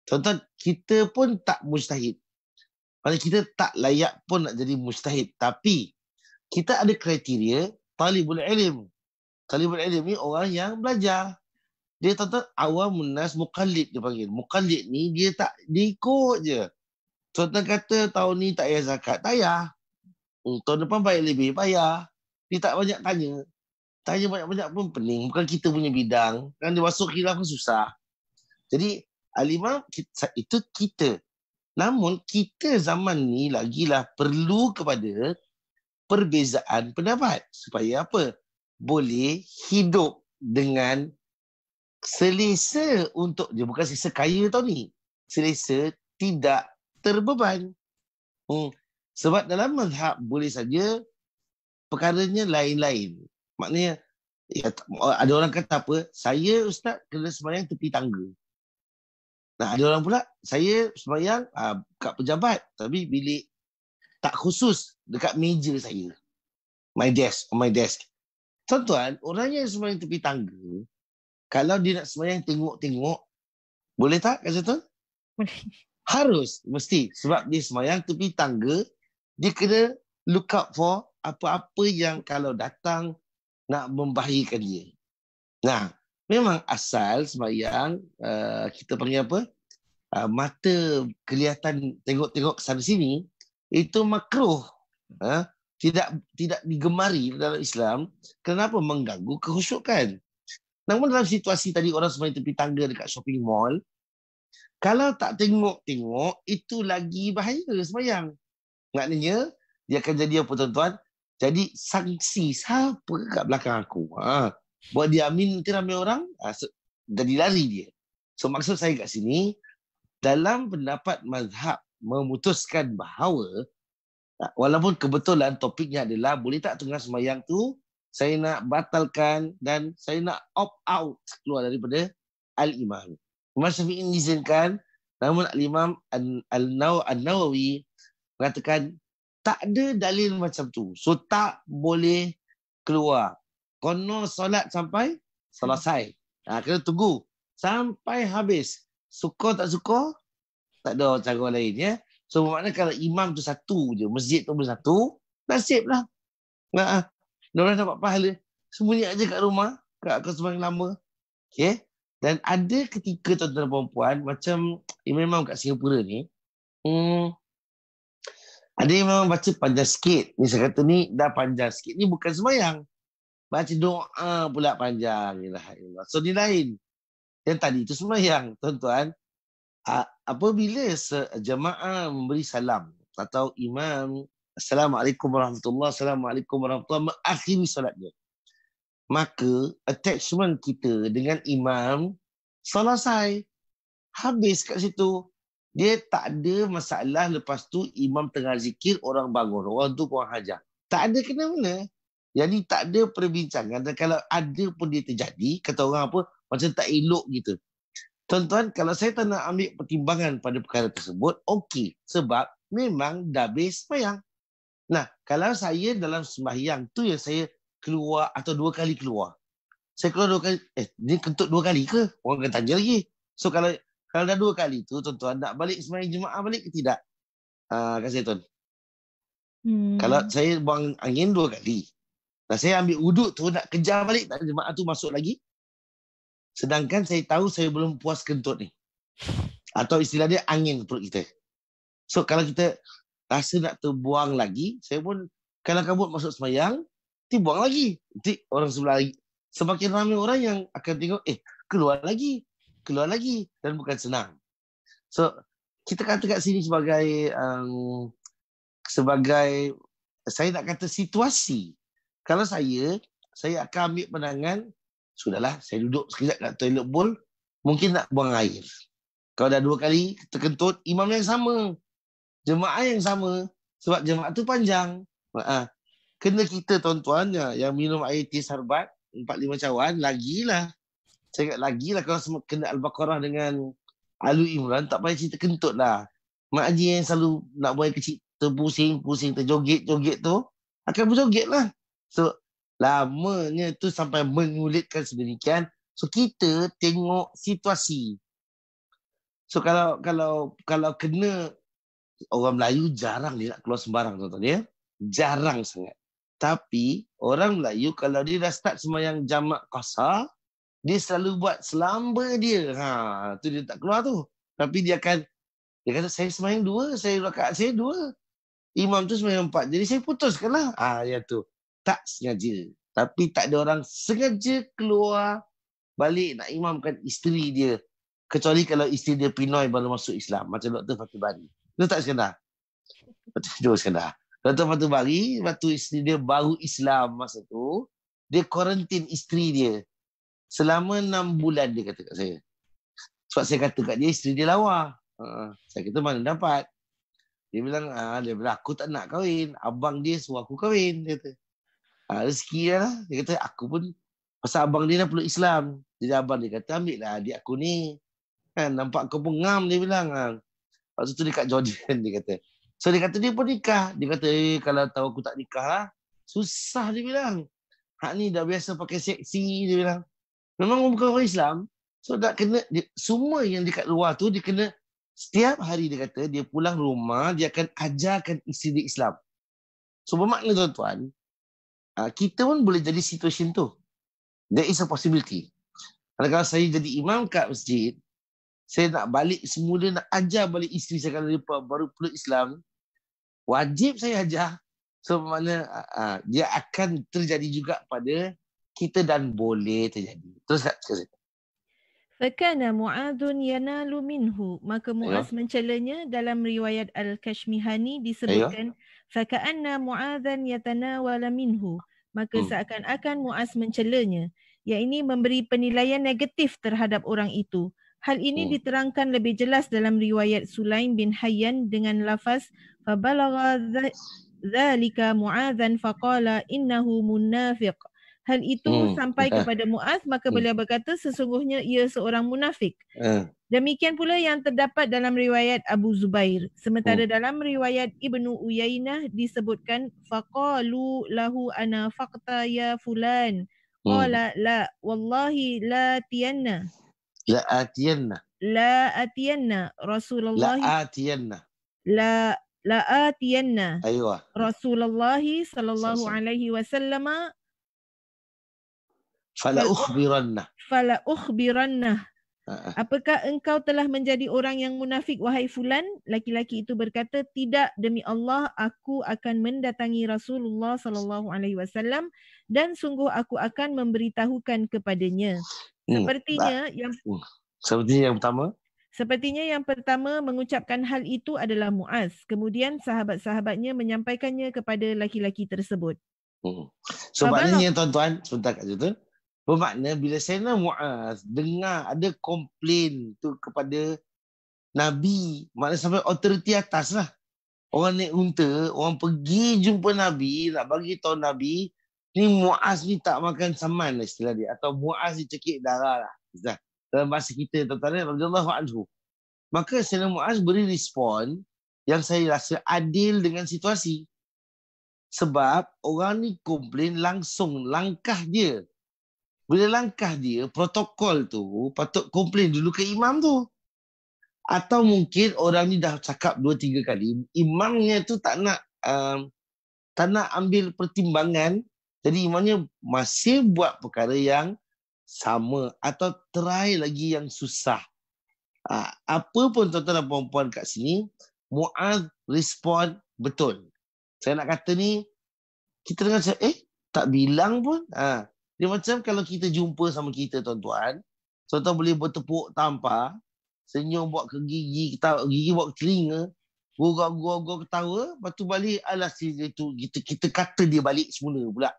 [SPEAKER 2] Tonton kita pun tak mustahid. Maksudnya kita tak layak pun nak jadi mustahid. Tapi kita ada kriteria talibul ilim. Talibul ilim ni orang yang belajar dia tanda awam munas mukallid dia panggil. Mukallid ni dia tak dia ikut je. Contoh kata tahun ni tak payah zakat. Tak payah. Hmm, tahun depan bayar lebih. Bayar. Dia tak banyak tanya. Tanya banyak-banyak pun pening. Bukan kita punya bidang. Kan dia masuk khilaf pun susah. Jadi Alimam itu kita. Namun kita zaman ni lagilah perlu kepada perbezaan pendapat. Supaya apa? Boleh hidup dengan selesa untuk dia bukan selesa kaya tau ni selesa tidak terbeban hmm. sebab dalam mazhab boleh saja perkaranya lain-lain maknanya ya, ada orang kata apa saya ustaz kena sembahyang tepi tangga nah ada orang pula saya sembahyang ah, kat pejabat tapi bilik tak khusus dekat meja saya my desk my desk Tuan-tuan, orang yang sembahyang tepi tangga, kalau dia nak semayang tengok-tengok, boleh tak kat situ? Harus, mesti. Sebab dia semayang tepi tangga, dia kena look out for apa-apa yang kalau datang nak membahayakan dia. Nah, memang asal semayang, uh, eh, kita panggil apa? Uh, mata kelihatan tengok-tengok ke sana sini, itu makruh. Ha? Tidak tidak digemari dalam Islam. Kenapa? Mengganggu kehusukan. Namun dalam situasi tadi orang sebenarnya tepi tangga dekat shopping mall, kalau tak tengok-tengok, itu lagi bahaya semayang. Maknanya, dia akan jadi apa tuan-tuan? Jadi sanksi siapa kat belakang aku? Ha. Buat dia amin nanti ramai orang, ha. so, jadi lari dia. So maksud saya kat sini, dalam pendapat mazhab memutuskan bahawa, ha, walaupun kebetulan topiknya adalah boleh tak tengah semayang tu saya nak batalkan dan saya nak opt out keluar daripada al-imam. Imam Syafi'i izinkan namun al-imam al-Nawawi mengatakan tak ada dalil macam tu. So tak boleh keluar. Kono solat sampai selesai. Ha, kena tunggu sampai habis. Suka tak suka, tak ada cara lain. Ya? So bermakna kalau imam tu satu je, masjid tu pun satu, nasib lah. Nah, ha, ha. Mereka dapat pahala. Sembunyi aja kat rumah. Kat aku semakin lama. Okay. Dan ada ketika tuan-tuan perempuan. Macam Imam Imam kat Singapura ni. Hmm, ada yang memang baca panjang sikit. Ni saya kata ni dah panjang sikit. Ni bukan semayang. Baca doa pula panjang. Lah, so ni lain. Yang tadi tu semayang tuan-tuan. Apabila jemaah memberi salam atau imam Assalamualaikum warahmatullahi wabarakatuh. Assalamualaikum warahmatullahi wabarakatuh. Akhiri solat dia. Maka attachment kita dengan imam selesai. Habis kat situ. Dia tak ada masalah lepas tu imam tengah zikir orang bangun. Orang tu kurang hajar. Tak ada kena-mena. Jadi tak ada perbincangan. Dan kalau ada pun dia terjadi, kata orang apa, macam tak elok gitu. Tuan-tuan, kalau saya tak nak ambil pertimbangan pada perkara tersebut, okey. Sebab memang dah habis semayang. Nah, kalau saya dalam sembahyang tu yang saya keluar atau dua kali keluar. Saya keluar dua kali, eh ni kentut dua kali ke? Orang akan tanya lagi. So kalau kalau dah dua kali tu, tuan-tuan nak balik sembahyang jemaah balik ke tidak? Uh, ah, kasih tuan. Hmm. Kalau saya buang angin dua kali. Dan saya ambil wuduk tu nak kejar balik tak jemaah tu masuk lagi. Sedangkan saya tahu saya belum puas kentut ni. Atau istilah dia angin perut kita. So kalau kita rasa nak terbuang lagi, saya pun kalau kamu masuk semayang, nanti buang lagi. Nanti orang sebelah lagi. Semakin ramai orang yang akan tengok, eh, keluar lagi. Keluar lagi. Dan bukan senang. So, kita kata kat sini sebagai um, sebagai saya nak kata situasi. Kalau saya, saya akan ambil pandangan, sudahlah, saya duduk sekejap kat toilet bowl, mungkin nak buang air. Kalau dah dua kali terkentut, imam yang sama jemaah yang sama sebab jemaah tu panjang. Ah, kena kita tuan-tuan ya, yang minum air teh sarbat empat lima cawan lagilah. Saya kata lagilah kalau semua kena al-Baqarah dengan Alu Imran tak payah cerita kentut lah. Mak Haji yang selalu nak buat kecil terpusing-pusing terjoget-joget tu akan berjoget lah. So lamanya tu sampai menyulitkan sedemikian. So kita tengok situasi. So kalau kalau kalau kena orang Melayu jarang dia nak keluar sembarang tuan-tuan ya. Jarang sangat. Tapi orang Melayu kalau dia dah start sembahyang jamak kosar, dia selalu buat selamba dia. Ha, tu dia tak keluar tu. Tapi dia akan dia kata saya sembahyang dua, saya rakaat saya dua. Imam tu sembahyang empat. Jadi saya putuskanlah. Ah ha, ya tu. Tak sengaja. Tapi tak ada orang sengaja keluar balik nak imamkan isteri dia. Kecuali kalau isteri dia Pinoy baru masuk Islam. Macam doktor Fatih Bari tak Letak Iskandar. Tidur Iskandar. Datuk Fatu Bari, Fatu isteri dia baru Islam masa tu. Dia quarantine isteri dia. Selama enam bulan dia kata kat saya. Sebab saya kata kat dia, isteri dia lawa. Uh, saya kata mana dapat. Dia bilang, ah, dia bilang aku tak nak kahwin. Abang dia suruh aku kahwin. Dia kata, ah, rezeki dia lah. Dia kata, aku pun, pasal abang dia nak peluk Islam. Jadi abang dia kata, ambil lah adik aku ni. Kan, nampak kau pun ngam dia bilang. Ah. Lepas tu dekat Jordan dia kata. So dia kata dia pun nikah. Dia kata eh kalau tahu aku tak nikah lah. Susah dia bilang. Hak ni dah biasa pakai seksi dia bilang. Memang bukan orang Islam. So dah kena dia, semua yang dekat luar tu dia kena setiap hari dia kata dia pulang rumah dia akan ajarkan isteri dia Islam. So bermakna tuan-tuan ha, kita pun boleh jadi situasi tu. There is a possibility. Kalau saya jadi imam kat masjid, saya nak balik semula nak ajar balik isteri saya kalau dia baru peluk Islam wajib saya ajar so mana dia akan terjadi juga pada kita dan boleh terjadi terus tak terus
[SPEAKER 3] Fakana Mu'adun yanalu minhu maka Mu'az mencelanya dalam riwayat Al-Kashmihani disebutkan fakanna Mu'adhan yatanawala minhu maka hmm. seakan-akan Mu'az mencelanya ini memberi penilaian negatif terhadap orang itu Hal ini hmm. diterangkan lebih jelas dalam riwayat Sulaim bin Hayyan dengan lafaz fabalagha dzalika Mu'adzan faqala innahu munafiq. Hal itu hmm. sampai ah. kepada Mu'adz maka hmm. beliau berkata sesungguhnya ia seorang munafik. Ah. Demikian pula yang terdapat dalam riwayat Abu Zubair. Sementara hmm. dalam riwayat Ibnu Uyainah disebutkan faqalu lahu ana faqta ya fulan. Hmm. Qala la wallahi la tiyanna.
[SPEAKER 2] La atiyanna.
[SPEAKER 3] La atiyanna Rasulullah. La atiyanna. La la atiyanna. Aywa. Rasulullah sallallahu alaihi wasallam.
[SPEAKER 2] Fala ukhbiranna.
[SPEAKER 3] Fala ukhbiranna. Apakah engkau telah menjadi orang yang munafik wahai fulan? Laki-laki itu berkata, "Tidak demi Allah, aku akan mendatangi Rasulullah sallallahu alaihi wasallam dan sungguh aku akan memberitahukan kepadanya." Hmm. Sepertinya hmm. yang
[SPEAKER 2] Sepertinya yang pertama
[SPEAKER 3] Sepertinya yang pertama mengucapkan hal itu adalah Muaz. Kemudian sahabat-sahabatnya menyampaikannya kepada laki-laki tersebut.
[SPEAKER 2] Hmm. So, Abang maknanya lah. tuan-tuan, sebentar Kak Juta. Bermakna bila Sayyidina Muaz dengar ada komplain tu kepada Nabi, maknanya sampai otoriti atas lah. Orang naik unta, orang pergi jumpa Nabi, nak bagi tahu Nabi, Ni Muaz ni tak makan saman lah istilah dia. Atau Muaz ni cekik darah lah. Ustaz. Dalam bahasa kita tentang ini, Rasulullah Anhu. Maka Sayyidina Muaz beri respon yang saya rasa adil dengan situasi. Sebab orang ni komplain langsung langkah dia. Bila langkah dia, protokol tu patut komplain dulu ke imam tu. Atau mungkin orang ni dah cakap dua tiga kali. Imamnya tu tak nak um, tak nak ambil pertimbangan jadi imannya masih buat perkara yang sama atau try lagi yang susah. Ah, apa pun tuan-tuan dan puan-puan kat sini, Muaz respon betul. Saya nak kata ni, kita dengar macam, eh, tak bilang pun. Ah, dia macam kalau kita jumpa sama kita tuan-tuan, tuan-tuan boleh bertepuk tanpa, senyum buat ke gigi, kita gigi buat ke telinga, gua gua ketawa, lepas tu balik, alas, kita, kita kata dia balik semula pula.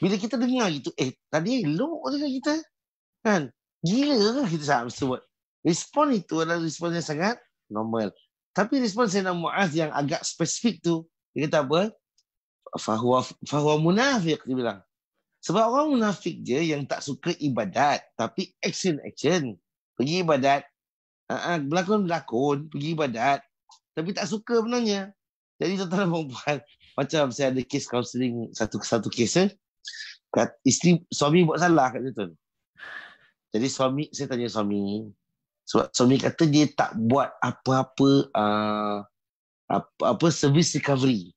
[SPEAKER 2] Bila kita dengar gitu, eh tadi elok dengan kita. Kan? Gila ke lah kita sahab sebut. Respon itu adalah respon yang sangat normal. Tapi respon saya nak Muaz yang agak spesifik tu, dia kata apa? Fahuwa, fahuwa munafik, dia bilang. Sebab orang munafik je yang tak suka ibadat, tapi action-action. Pergi ibadat, berlakon-berlakon, ah, ah, pergi ibadat. Tapi tak suka sebenarnya. Jadi tuan-tuan dan perempuan, macam saya ada kes counselling, satu-satu kes, eh? Kat, isteri suami buat salah kat situ. Jadi suami, saya tanya suami. Sebab suami kata dia tak buat apa-apa uh, apa, apa service recovery.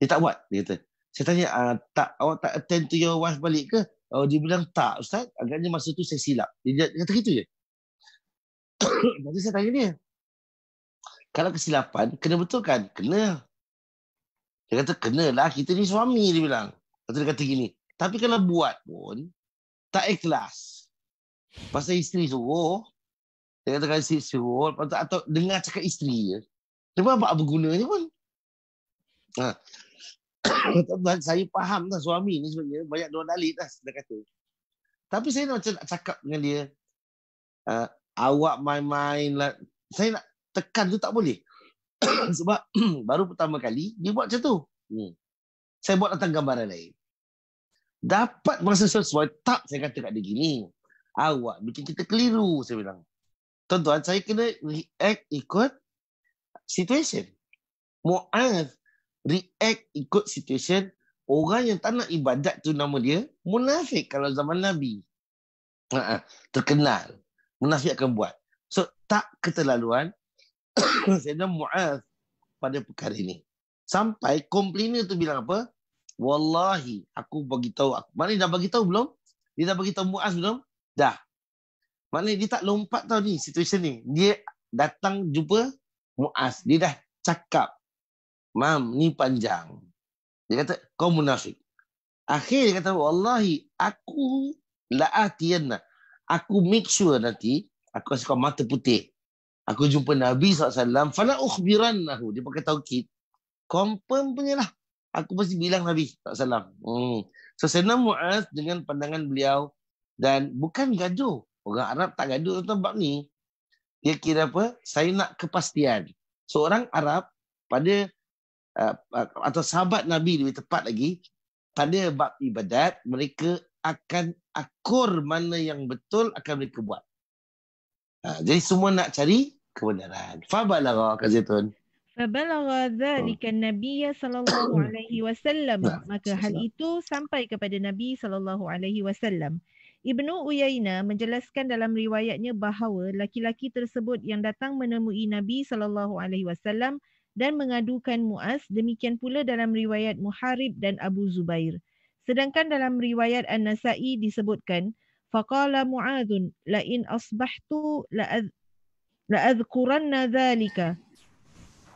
[SPEAKER 2] Dia tak buat, dia kata. Saya tanya, uh, tak awak tak attend to your wife balik ke? Oh, dia bilang tak, Ustaz. Agaknya masa tu saya silap. Dia kata gitu je. Jadi saya tanya dia. Kalau kesilapan, kena betulkan? Kena. Dia kata, kenalah. Kita ni suami, dia bilang. Lepas dia kata gini, tapi kalau buat pun, tak ikhlas. Pasal isteri suruh, dia kata kalau isteri suruh, lepas atau dengar cakap isteri je, dia pun apa, apa gunanya pun. Ha. saya faham lah suami ni sebenarnya, banyak dua dalit lah, dia kata. Tapi saya nak macam nak cakap dengan dia, uh, awak main-main lah, saya nak tekan tu tak boleh. Sebab baru pertama kali, dia buat macam tu. Hmm. Saya buat datang gambaran lain dapat merasa sesuai, tak saya kata kat dia gini. Awak bikin kita keliru, saya bilang. Tuan-tuan, saya kena react ikut situasi. Mu'az react ikut situasi orang yang tak nak ibadat tu nama dia munafik kalau zaman Nabi. terkenal. Munafik akan buat. So, tak keterlaluan saya dah Mu'az pada perkara ini. Sampai komplainer tu bilang apa? wallahi aku bagi tahu aku. Mana dah bagi tahu belum? Dia dah bagi tahu Muaz belum? Dah. Mana dia tak lompat tau ni situasi ni. Dia datang jumpa Muaz. Dia dah cakap. Mam, ni panjang. Dia kata, kau munafik. Akhir dia kata, wallahi
[SPEAKER 1] aku
[SPEAKER 2] la'atiyanna. Aku make sure nanti, aku kasi kau mata putih. Aku jumpa Nabi SAW. Fala ukhbiran Dia pakai tawqid. Confirm punya lah aku mesti bilang Nabi tak salah. Hmm. So Sayyidina Muaz dengan pandangan beliau dan bukan gaduh. Orang Arab tak gaduh tentang bab ni. Dia kira apa? Saya nak kepastian. Seorang so, Arab pada uh, uh, atau sahabat Nabi lebih tepat lagi pada bab ibadat mereka akan akur mana yang betul akan mereka buat. Ha, jadi semua nak cari kebenaran. Fabalah kau, Kak Zaitun.
[SPEAKER 3] فبلغ ذلك النبي صلى الله عليه وسلم maka hal itu sampai kepada Nabi صلى الله عليه Ibnu Uyainah menjelaskan dalam riwayatnya bahawa laki-laki tersebut yang datang menemui Nabi sallallahu alaihi wasallam dan mengadukan muas. demikian pula dalam riwayat Muharib dan Abu Zubair. Sedangkan dalam riwayat An-Nasa'i disebutkan faqala mu'adun la in asbahtu la la adhkuranna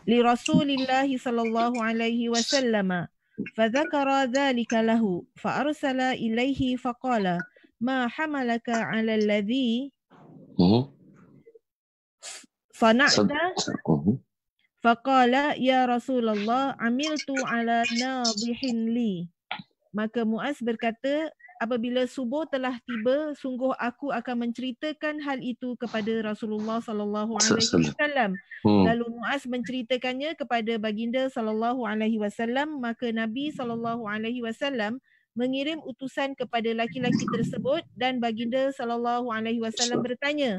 [SPEAKER 3] لرسول الله صلى الله عليه وسلم فذكر ذلك له فأرسل إليه فقال ما حملك على الذي صنعت فقال يا رسول الله عملت على ناضح لي maka Muaz berkata apabila subuh telah tiba sungguh aku akan menceritakan hal itu kepada Rasulullah sallallahu alaihi wasallam hmm. lalu Muaz menceritakannya kepada baginda sallallahu alaihi wasallam maka Nabi sallallahu alaihi wasallam mengirim utusan kepada laki-laki tersebut dan baginda sallallahu alaihi wasallam bertanya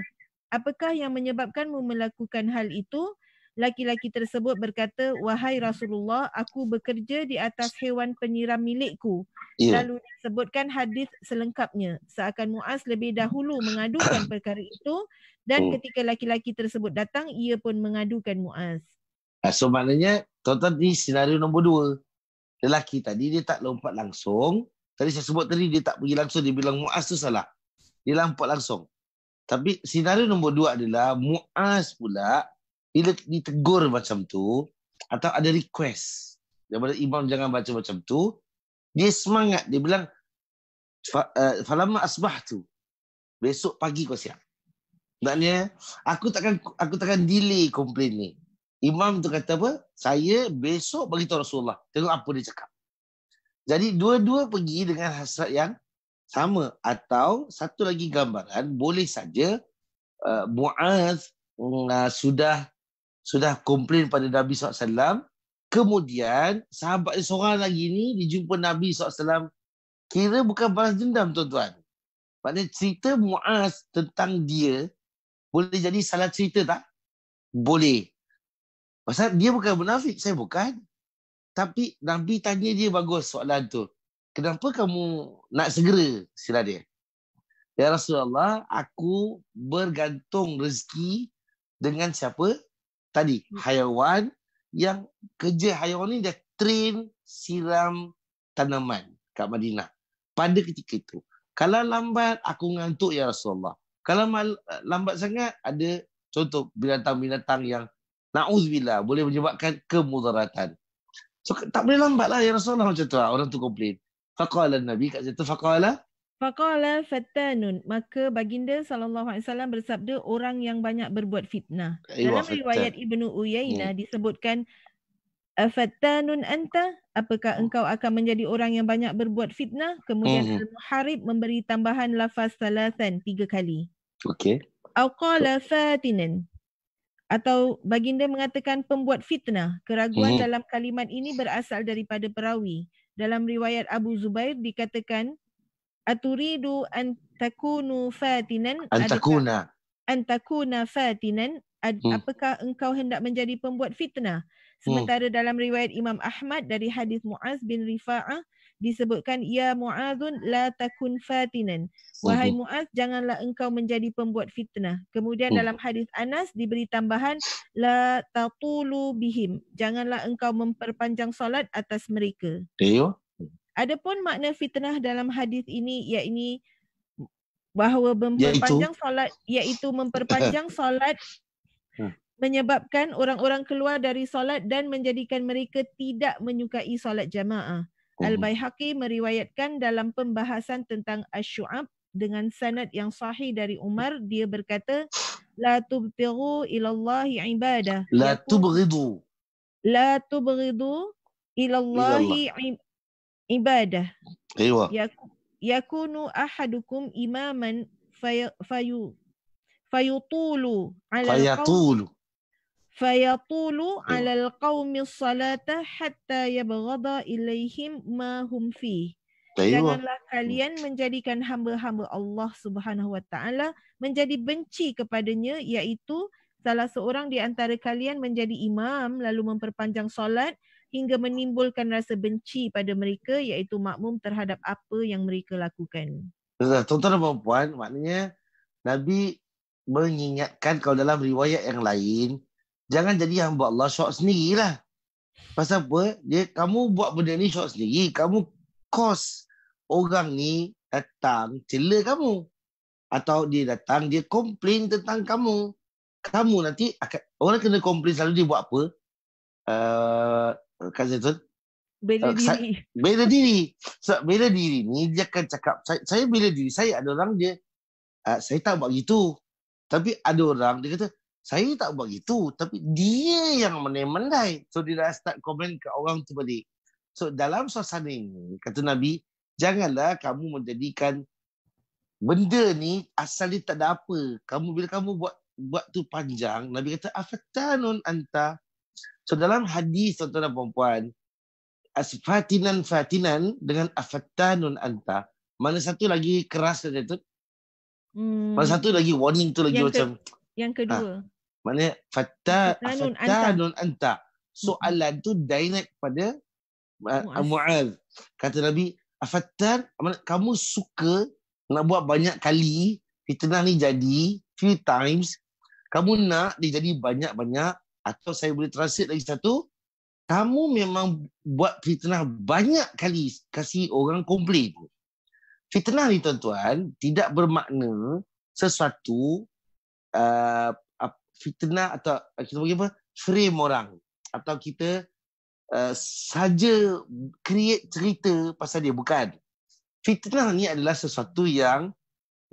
[SPEAKER 3] apakah yang menyebabkanmu melakukan hal itu Laki-laki tersebut berkata, "Wahai Rasulullah, aku bekerja di atas hewan penyiram milikku." Yeah. Lalu disebutkan hadis selengkapnya. Seakan Muaz lebih dahulu mengadukan perkara itu dan oh. ketika laki-laki tersebut datang, ia pun mengadukan Muaz.
[SPEAKER 2] So maknanya, tuan-tuan ni senario nombor dua. Lelaki tadi dia tak lompat langsung. Tadi saya sebut tadi dia tak pergi langsung, dia bilang Muaz tu salah. Dia lompat langsung. Tapi senario nombor dua adalah Muaz pula bila ditegur macam tu atau ada request daripada imam jangan baca macam tu dia semangat dia bilang eh, falamma asbahtu besok pagi kau siap maknanya aku takkan aku takkan delay komplain ni imam tu kata apa saya besok bagi tahu Rasulullah tengok apa dia cakap jadi dua-dua pergi dengan hasrat yang sama atau satu lagi gambaran boleh saja uh, eh, Muaz uh, mm, sudah sudah komplain pada Nabi SAW. Kemudian sahabat yang seorang lagi ni dijumpa Nabi SAW. Kira bukan balas dendam tuan-tuan. Maksudnya cerita Muaz tentang dia boleh jadi salah cerita tak? Boleh. Pasal dia bukan munafik. Saya bukan. Tapi Nabi tanya dia bagus soalan tu. Kenapa kamu nak segera sila dia? Ya Rasulullah, aku bergantung rezeki dengan siapa? tadi hmm. haiwan yang kerja haiwan ni dia train siram tanaman kat Madinah pada ketika itu. Kalau lambat aku ngantuk ya Rasulullah. Kalau mal, lambat sangat ada contoh binatang-binatang yang naudzubillah boleh menyebabkan kemudaratan. So, tak boleh lambatlah ya Rasulullah macam tu lah. orang tu komplain. Faqala Nabi kat situ faqala
[SPEAKER 3] Faqala fatanun maka baginda sallallahu alaihi wasallam bersabda orang yang banyak berbuat fitnah. Dalam riwayat Ibnu Uyainah hmm. disebutkan afatanun anta apakah hmm. engkau akan menjadi orang yang banyak berbuat fitnah? Kemudian hmm. Al-Muharib memberi tambahan lafaz salasan tiga kali. Okey. Aqala fatinan atau baginda mengatakan pembuat fitnah. Keraguan hmm. dalam kalimat ini berasal daripada perawi. Dalam riwayat Abu Zubair dikatakan aturidu an takunu fatinan antakuna antakuna fatinan ad, hmm. apakah engkau hendak menjadi pembuat fitnah hmm. sementara hmm. dalam riwayat Imam Ahmad dari hadis Muaz bin Rifaah disebutkan ya Muazun la takun fatinan hmm. wahai hmm. Muaz janganlah engkau menjadi pembuat fitnah kemudian hmm. dalam hadis Anas diberi tambahan la tatulu bihim janganlah engkau memperpanjang solat atas mereka Ayuh. Adapun makna fitnah dalam hadis ini iaitu bahawa memperpanjang iaitu, solat iaitu memperpanjang solat hmm. menyebabkan orang-orang keluar dari solat dan menjadikan mereka tidak menyukai solat jamaah. Uh-huh. Al-Baihaqi meriwayatkan dalam pembahasan tentang Asy-Syu'ab dengan sanad yang sahih dari Umar dia berkata la tubghidu ilallahi ibadah
[SPEAKER 2] la tubghidu
[SPEAKER 3] la tubghidu ilallahi ibadah. Iwa. Yakunu ahadukum imaman fayu fayutulu ala fayatulu. Fayatulu ala alqawmi salata hatta yabagada ilayhim ma hum fi. Janganlah kalian hmm. menjadikan hamba-hamba Allah subhanahu wa ta'ala menjadi benci kepadanya iaitu salah seorang di antara kalian menjadi imam lalu memperpanjang solat hingga menimbulkan rasa benci pada mereka iaitu makmum terhadap apa yang mereka lakukan.
[SPEAKER 2] Tuan-tuan dan puan-puan, maknanya Nabi mengingatkan kalau dalam riwayat yang lain, jangan jadi hamba Allah syok sendirilah. Pasal apa? Dia, kamu buat benda ni syok sendiri. Kamu kos orang ni datang cela kamu. Atau dia datang, dia komplain tentang kamu. Kamu nanti orang kena komplain selalu dia buat apa? Uh, Kazetun.
[SPEAKER 3] Bela uh, diri. Sa-
[SPEAKER 2] bela diri. So, bela diri ni dia akan cakap, saya, saya bela diri, saya ada orang dia, uh, saya tak buat gitu. Tapi ada orang dia kata, saya tak buat gitu. Tapi dia yang menemandai. So dia dah start komen ke orang tu balik. So dalam suasana ini, kata Nabi, janganlah kamu menjadikan benda ni asal dia tak ada apa. Kamu bila kamu buat buat tu panjang, Nabi kata afatanun anta So dalam hadis tuan-tuan dan puan-puan, asfatinan fatinan dengan afatanun anta, mana satu lagi keras dia tu?
[SPEAKER 3] Hmm. Mana satu lagi warning tu lagi yang macam ke, yang kedua.
[SPEAKER 2] Ha, maknanya fatta afatanun anta. anta. Soalan hmm. tu direct pada uh, Mu'az. Kata Nabi, afatan mana, kamu suka nak buat banyak kali fitnah ni jadi few times kamu nak dia jadi banyak-banyak atau saya boleh translate lagi satu. Kamu memang buat fitnah banyak kali kasih orang komplain. Fitnah ni tuan-tuan tidak bermakna sesuatu uh, fitnah atau kita panggil apa? Frame orang. Atau kita uh, saja create cerita pasal dia. Bukan. Fitnah ni adalah sesuatu yang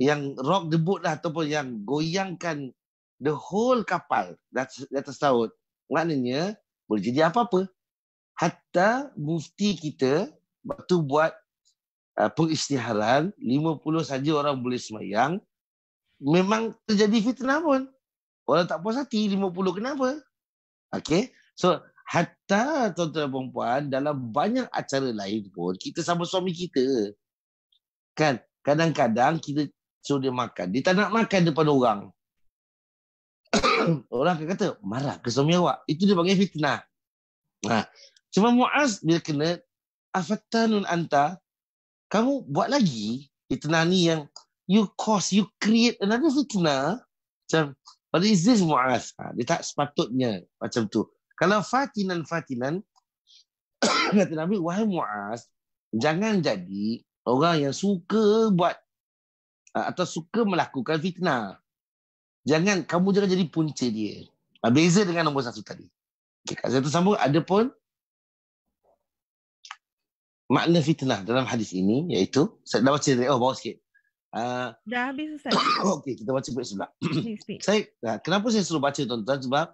[SPEAKER 2] yang rock the boat lah ataupun yang goyangkan the whole kapal di atas laut. Maknanya boleh jadi apa-apa. Hatta mufti kita waktu buat uh, pengisytiharan 50 saja orang boleh semayang memang terjadi fitnah pun. Orang tak puas hati 50 kenapa? Okay. So hatta tuan-tuan dan dalam banyak acara lain pun kita sama suami kita. Kan? Kadang-kadang kita suruh dia makan. Dia tak nak makan depan orang. orang akan kata marah ke suami awak itu dia panggil fitnah ha. cuma Muaz bila kena afatanun anta kamu buat lagi fitnah ni yang you cause you create another fitnah macam what is this Muaz ha. dia tak sepatutnya macam tu kalau fatinan fatinan kata Nabi wahai Muaz jangan jadi orang yang suka buat ha, atau suka melakukan fitnah jangan kamu jangan jadi punca dia. Ah, beza dengan nombor satu tadi. Okay, kat satu sambung ada pun makna fitnah dalam hadis ini iaitu saya dah baca dari oh bawah sikit. Uh, dah habis Ustaz. Okey, kita baca baik sebelah. saya ah, kenapa saya suruh baca tuan-tuan sebab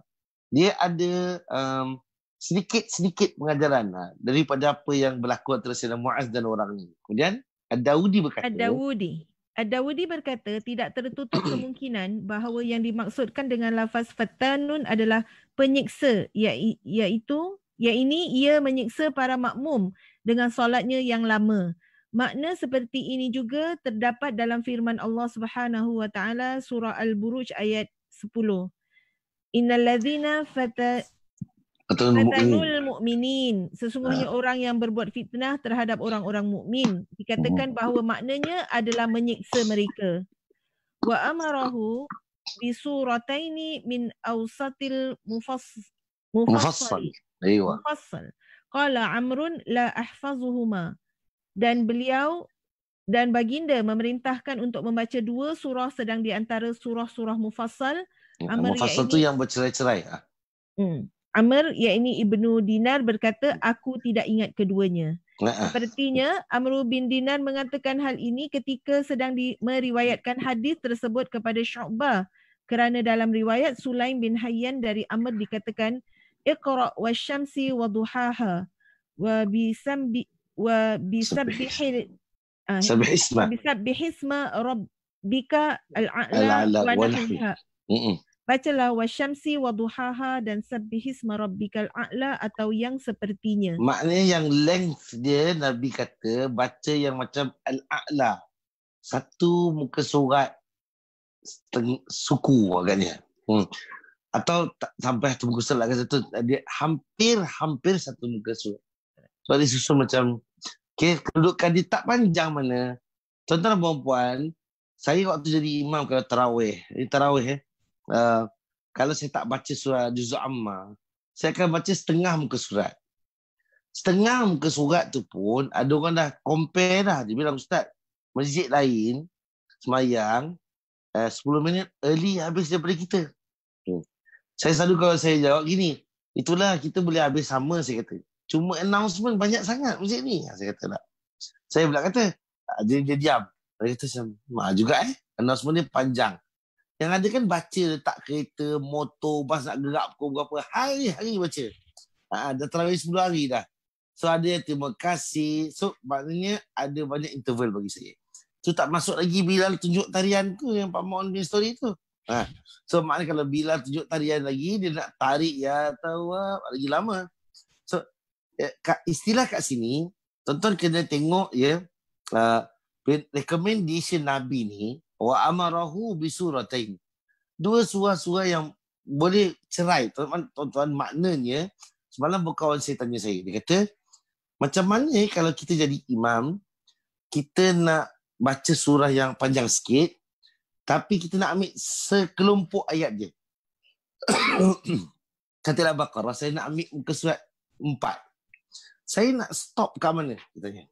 [SPEAKER 2] dia ada um, sedikit-sedikit pengajaran lah daripada apa yang berlaku antara Sayyidina Muaz dan orang ini. Kemudian Ad-Daudi berkata, Ad-Daudi.
[SPEAKER 3] Ad-Dawudi berkata tidak tertutup kemungkinan bahawa yang dimaksudkan dengan lafaz fatanun adalah penyiksa ia, ya-, iaitu ya iaitu ia menyiksa para makmum dengan solatnya yang lama. Makna seperti ini juga terdapat dalam firman Allah Subhanahu wa taala surah Al-Buruj ayat 10. Innal ladzina fata atau mukminul mukminin sesungguhnya ha. orang yang berbuat fitnah terhadap orang-orang mukmin dikatakan hmm. bahawa maknanya adalah menyiksa mereka wa amarahu bi surataini min awsatil mufassal mufassal aywa mufassal qala amrun la ahfazuhuma dan beliau dan baginda memerintahkan untuk membaca dua surah sedang di antara surah-surah mufassal ya, Amr mufassal tu
[SPEAKER 2] yang bercerai-cerai ah
[SPEAKER 3] hmm Amr yakni Ibnu Dinar berkata hmm. aku tidak ingat keduanya. Ah. Sepertinya Amr bin Dinar mengatakan hal ini ketika sedang di, meriwayatkan hadis tersebut kepada Syu'bah kerana dalam riwayat Sulaim bin Hayyan dari Amr dikatakan iqra wa syamsi wa duhaha wa bi sambi wa bi sabbihi sabbih ah, isma bi sabbihi isma rabbika al-a'la wa nahwiha. Bacalah wasyamsi waduhaha dan sabbihis marabbikal a'la atau yang sepertinya. Maknanya
[SPEAKER 2] yang length dia Nabi kata baca yang macam al-a'la. Satu muka surat teng- suku agaknya. Hmm. Atau tak, sampai satu muka surat satu lah, dia hampir-hampir satu muka surat. Sebab dia susun macam okay, kedudukan dia tak panjang mana. Tuan-tuan dan puan-puan, saya waktu jadi imam kalau terawih. Ini terawih eh. Eh, kalau saya tak baca surah Juz Amma, saya akan baca setengah muka surat. Setengah muka surat tu pun, ada orang dah compare dah. Dia bilang, Ustaz, masjid lain, semayang, eh, uh, 10 minit early habis daripada kita. Hmm. Saya selalu kalau saya jawab gini, itulah kita boleh habis sama, saya kata. Cuma announcement banyak sangat masjid ni. Ha, saya kata tak. Saya pula kata, dia, dia diam. Dia kata macam, mah juga eh. Announcement ni panjang. Yang ada kan baca letak kereta, motor, bas nak gerak pukul berapa. Hari-hari baca. Ha, dah terlalu 10 hari dah. So ada yang terima kasih. So maknanya ada banyak interval bagi saya. so, tak masuk lagi bila tunjuk tarian tu yang Pak Mohon punya story tu. Ha. So maknanya kalau bila tunjuk tarian lagi, dia nak tarik ya tahu lagi lama. So eh, istilah kat sini, tonton kena tengok ya. Uh, recommendation Nabi ni, wa amarahu bisuratain. Dua surah-surah yang boleh cerai. Tuan-tuan, maknanya, semalam berkawan saya tanya saya, dia kata, macam mana eh kalau kita jadi imam, kita nak baca surah yang panjang sikit, tapi kita nak ambil sekelompok ayat dia. Katalah Bakar, saya nak ambil muka surat empat. Saya nak stop kat mana? Dia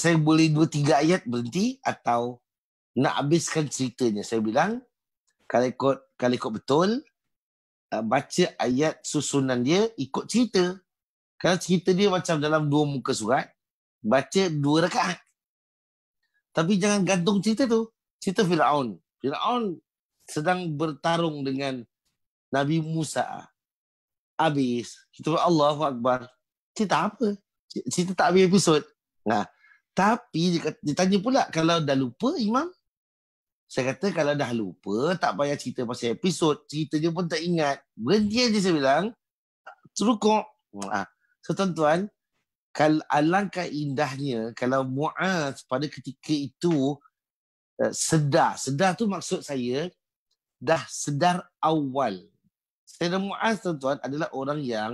[SPEAKER 2] saya boleh dua tiga ayat berhenti atau nak habiskan ceritanya saya bilang kalau ikut kalau ikut betul uh, baca ayat susunan dia ikut cerita kalau cerita dia macam dalam dua muka surat baca dua rakaat tapi jangan gantung cerita tu cerita Firaun Firaun sedang bertarung dengan Nabi Musa habis kita Allahu akbar cerita apa cerita tak habis episod nah tapi ditanya pula kalau dah lupa imam saya kata kalau dah lupa, tak payah cerita pasal episod, ceritanya pun tak ingat. Berhenti aja saya bilang, terukok. Ah, so tuan-tuan, alangkah indahnya kalau Muaz pada ketika itu eh, sedar. Sedar tu maksud saya dah sedar awal. Saya Muaz tuan-tuan adalah orang yang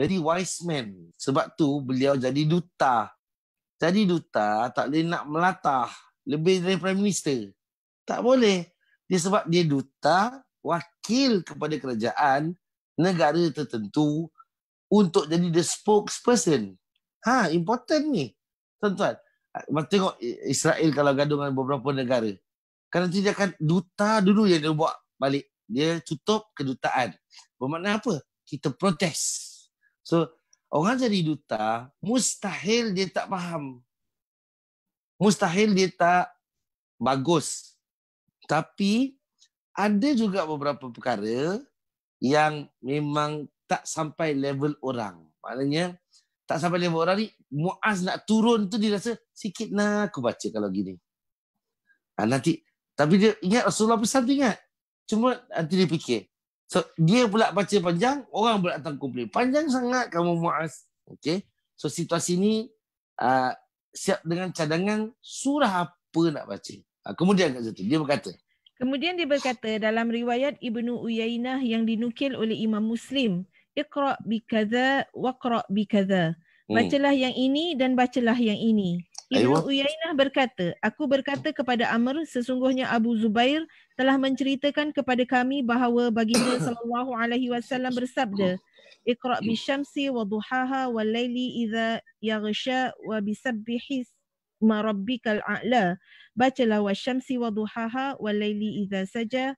[SPEAKER 2] very wise man. Sebab tu beliau jadi duta. Jadi duta tak boleh nak melatah lebih dari prime minister. Tak boleh. Disebab dia duta wakil kepada kerajaan negara tertentu untuk jadi the spokesperson. Ha, important ni. Tuan-tuan, tengok Israel kalau gaduh dengan beberapa negara. Kan nanti dia akan duta dulu yang dia buat balik. Dia tutup kedutaan. Bermakna apa? Kita protes. So, orang jadi duta, mustahil dia tak faham. Mustahil dia tak bagus tapi ada juga beberapa perkara yang memang tak sampai level orang. Maknanya tak sampai level orang ni Muaz nak turun tu dia rasa sikit nak aku baca kalau gini. Ha, nanti tapi dia ingat Rasulullah pesan tu ingat. Cuma nanti dia fikir. So dia pula baca panjang, orang pula datang komplain. Panjang sangat kamu Muaz. Okey. So situasi ni uh, siap dengan cadangan surah apa nak baca. Ah, kemudian kat situ dia berkata.
[SPEAKER 3] Kemudian dia berkata dalam riwayat Ibnu Uyainah yang dinukil oleh Imam Muslim, iqra bi kadza wa qra bi kadza. Hmm. Bacalah hmm. yang ini dan bacalah yang ini. Ibnu Uyainah berkata, aku berkata kepada Amr sesungguhnya Abu Zubair telah menceritakan kepada kami bahawa baginda sallallahu alaihi wasallam bersabda, hmm. iqra bi syamsi wa duhaha wa laili idza yaghsha wa bisabbihis ma rabbikal a'la bacalah wasyamsi waduhaha walaili idza saja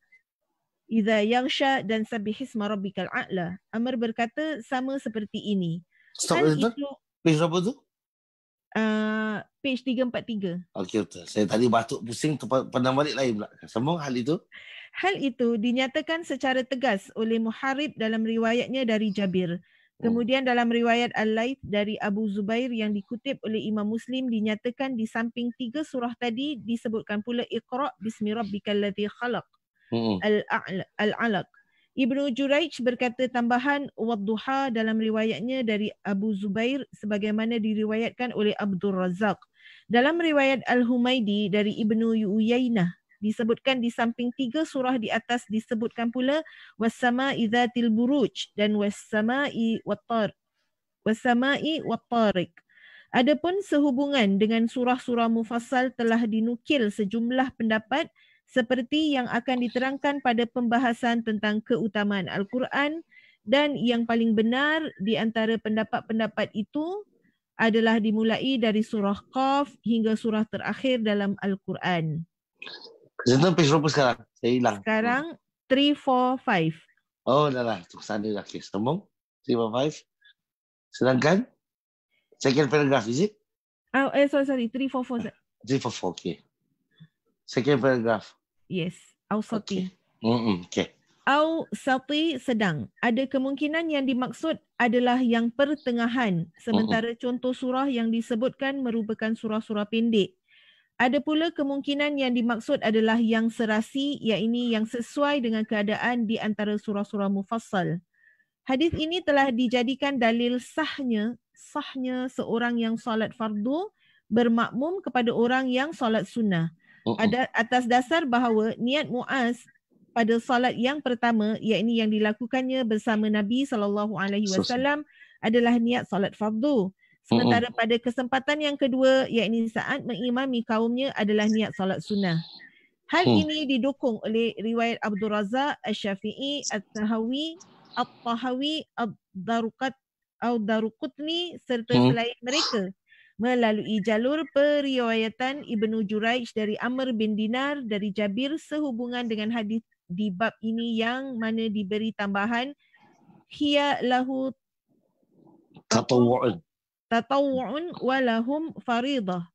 [SPEAKER 3] idza yaghsha dan sabbih isma rabbikal a'la. Amr berkata sama seperti ini. Stop Hal kan itu. Page apa tu? Uh, page 343.
[SPEAKER 2] Okey betul. Saya tadi batuk pusing pandang balik lain pula. Sambung hal itu.
[SPEAKER 3] Hal itu dinyatakan secara tegas oleh Muharib dalam riwayatnya dari Jabir. Hmm. Kemudian dalam riwayat Al-Laith dari Abu Zubair yang dikutip oleh Imam Muslim dinyatakan di samping tiga surah tadi disebutkan pula Iqra' bismi rabbikal ladhi khalaq hmm. al-a'laq. Ibnu Juraij berkata tambahan wadduha dalam riwayatnya dari Abu Zubair sebagaimana diriwayatkan oleh Abdul Razak. Dalam riwayat Al-Humaidi dari Ibnu Uyainah disebutkan di samping tiga surah di atas disebutkan pula wasama idzatil buruj dan wasama'i watar wasama'i watarik adapun sehubungan dengan surah-surah mufassal telah dinukil sejumlah pendapat seperti yang akan diterangkan pada pembahasan tentang keutamaan al-Quran dan yang paling benar di antara pendapat-pendapat itu adalah dimulai dari surah Qaf hingga surah terakhir dalam Al-Quran.
[SPEAKER 2] Zenon page berapa sekarang? Saya hilang. Sekarang
[SPEAKER 3] three four five.
[SPEAKER 2] Oh, dah lah. Tuk sana dah. Okay, sambung. Three four five. Sedangkan? Second paragraph, is it?
[SPEAKER 3] Oh, eh, sorry, sorry. three four four.
[SPEAKER 2] Three four four Okay. Second paragraph.
[SPEAKER 3] Yes. Au sati.
[SPEAKER 2] Okay. Mm okay.
[SPEAKER 3] Au sati sedang. Ada kemungkinan yang dimaksud adalah yang pertengahan. Sementara contoh surah yang disebutkan merupakan surah-surah pendek. Ada pula kemungkinan yang dimaksud adalah yang serasi iaitu yang sesuai dengan keadaan di antara surah-surah mufassal. Hadis ini telah dijadikan dalil sahnya sahnya seorang yang solat fardu bermakmum kepada orang yang solat sunnah. Ada atas dasar bahawa niat muas pada solat yang pertama iaitu yang dilakukannya bersama Nabi saw, adalah niat solat fardu. Sementara pada kesempatan yang kedua yakni saat mengimami kaumnya adalah niat salat sunnah. Hal hmm. ini didukung oleh riwayat Abdul Razak Al-Syafi'i Al-Tahawi Al-Tahawi Al-Darukat Al-Darukutni serta hmm. selain mereka melalui jalur periwayatan Ibnu Juraij dari Amr bin Dinar dari Jabir sehubungan dengan hadis di bab ini yang mana diberi tambahan hiya lahu
[SPEAKER 1] tatawu'un
[SPEAKER 3] tatawun walahum faridah.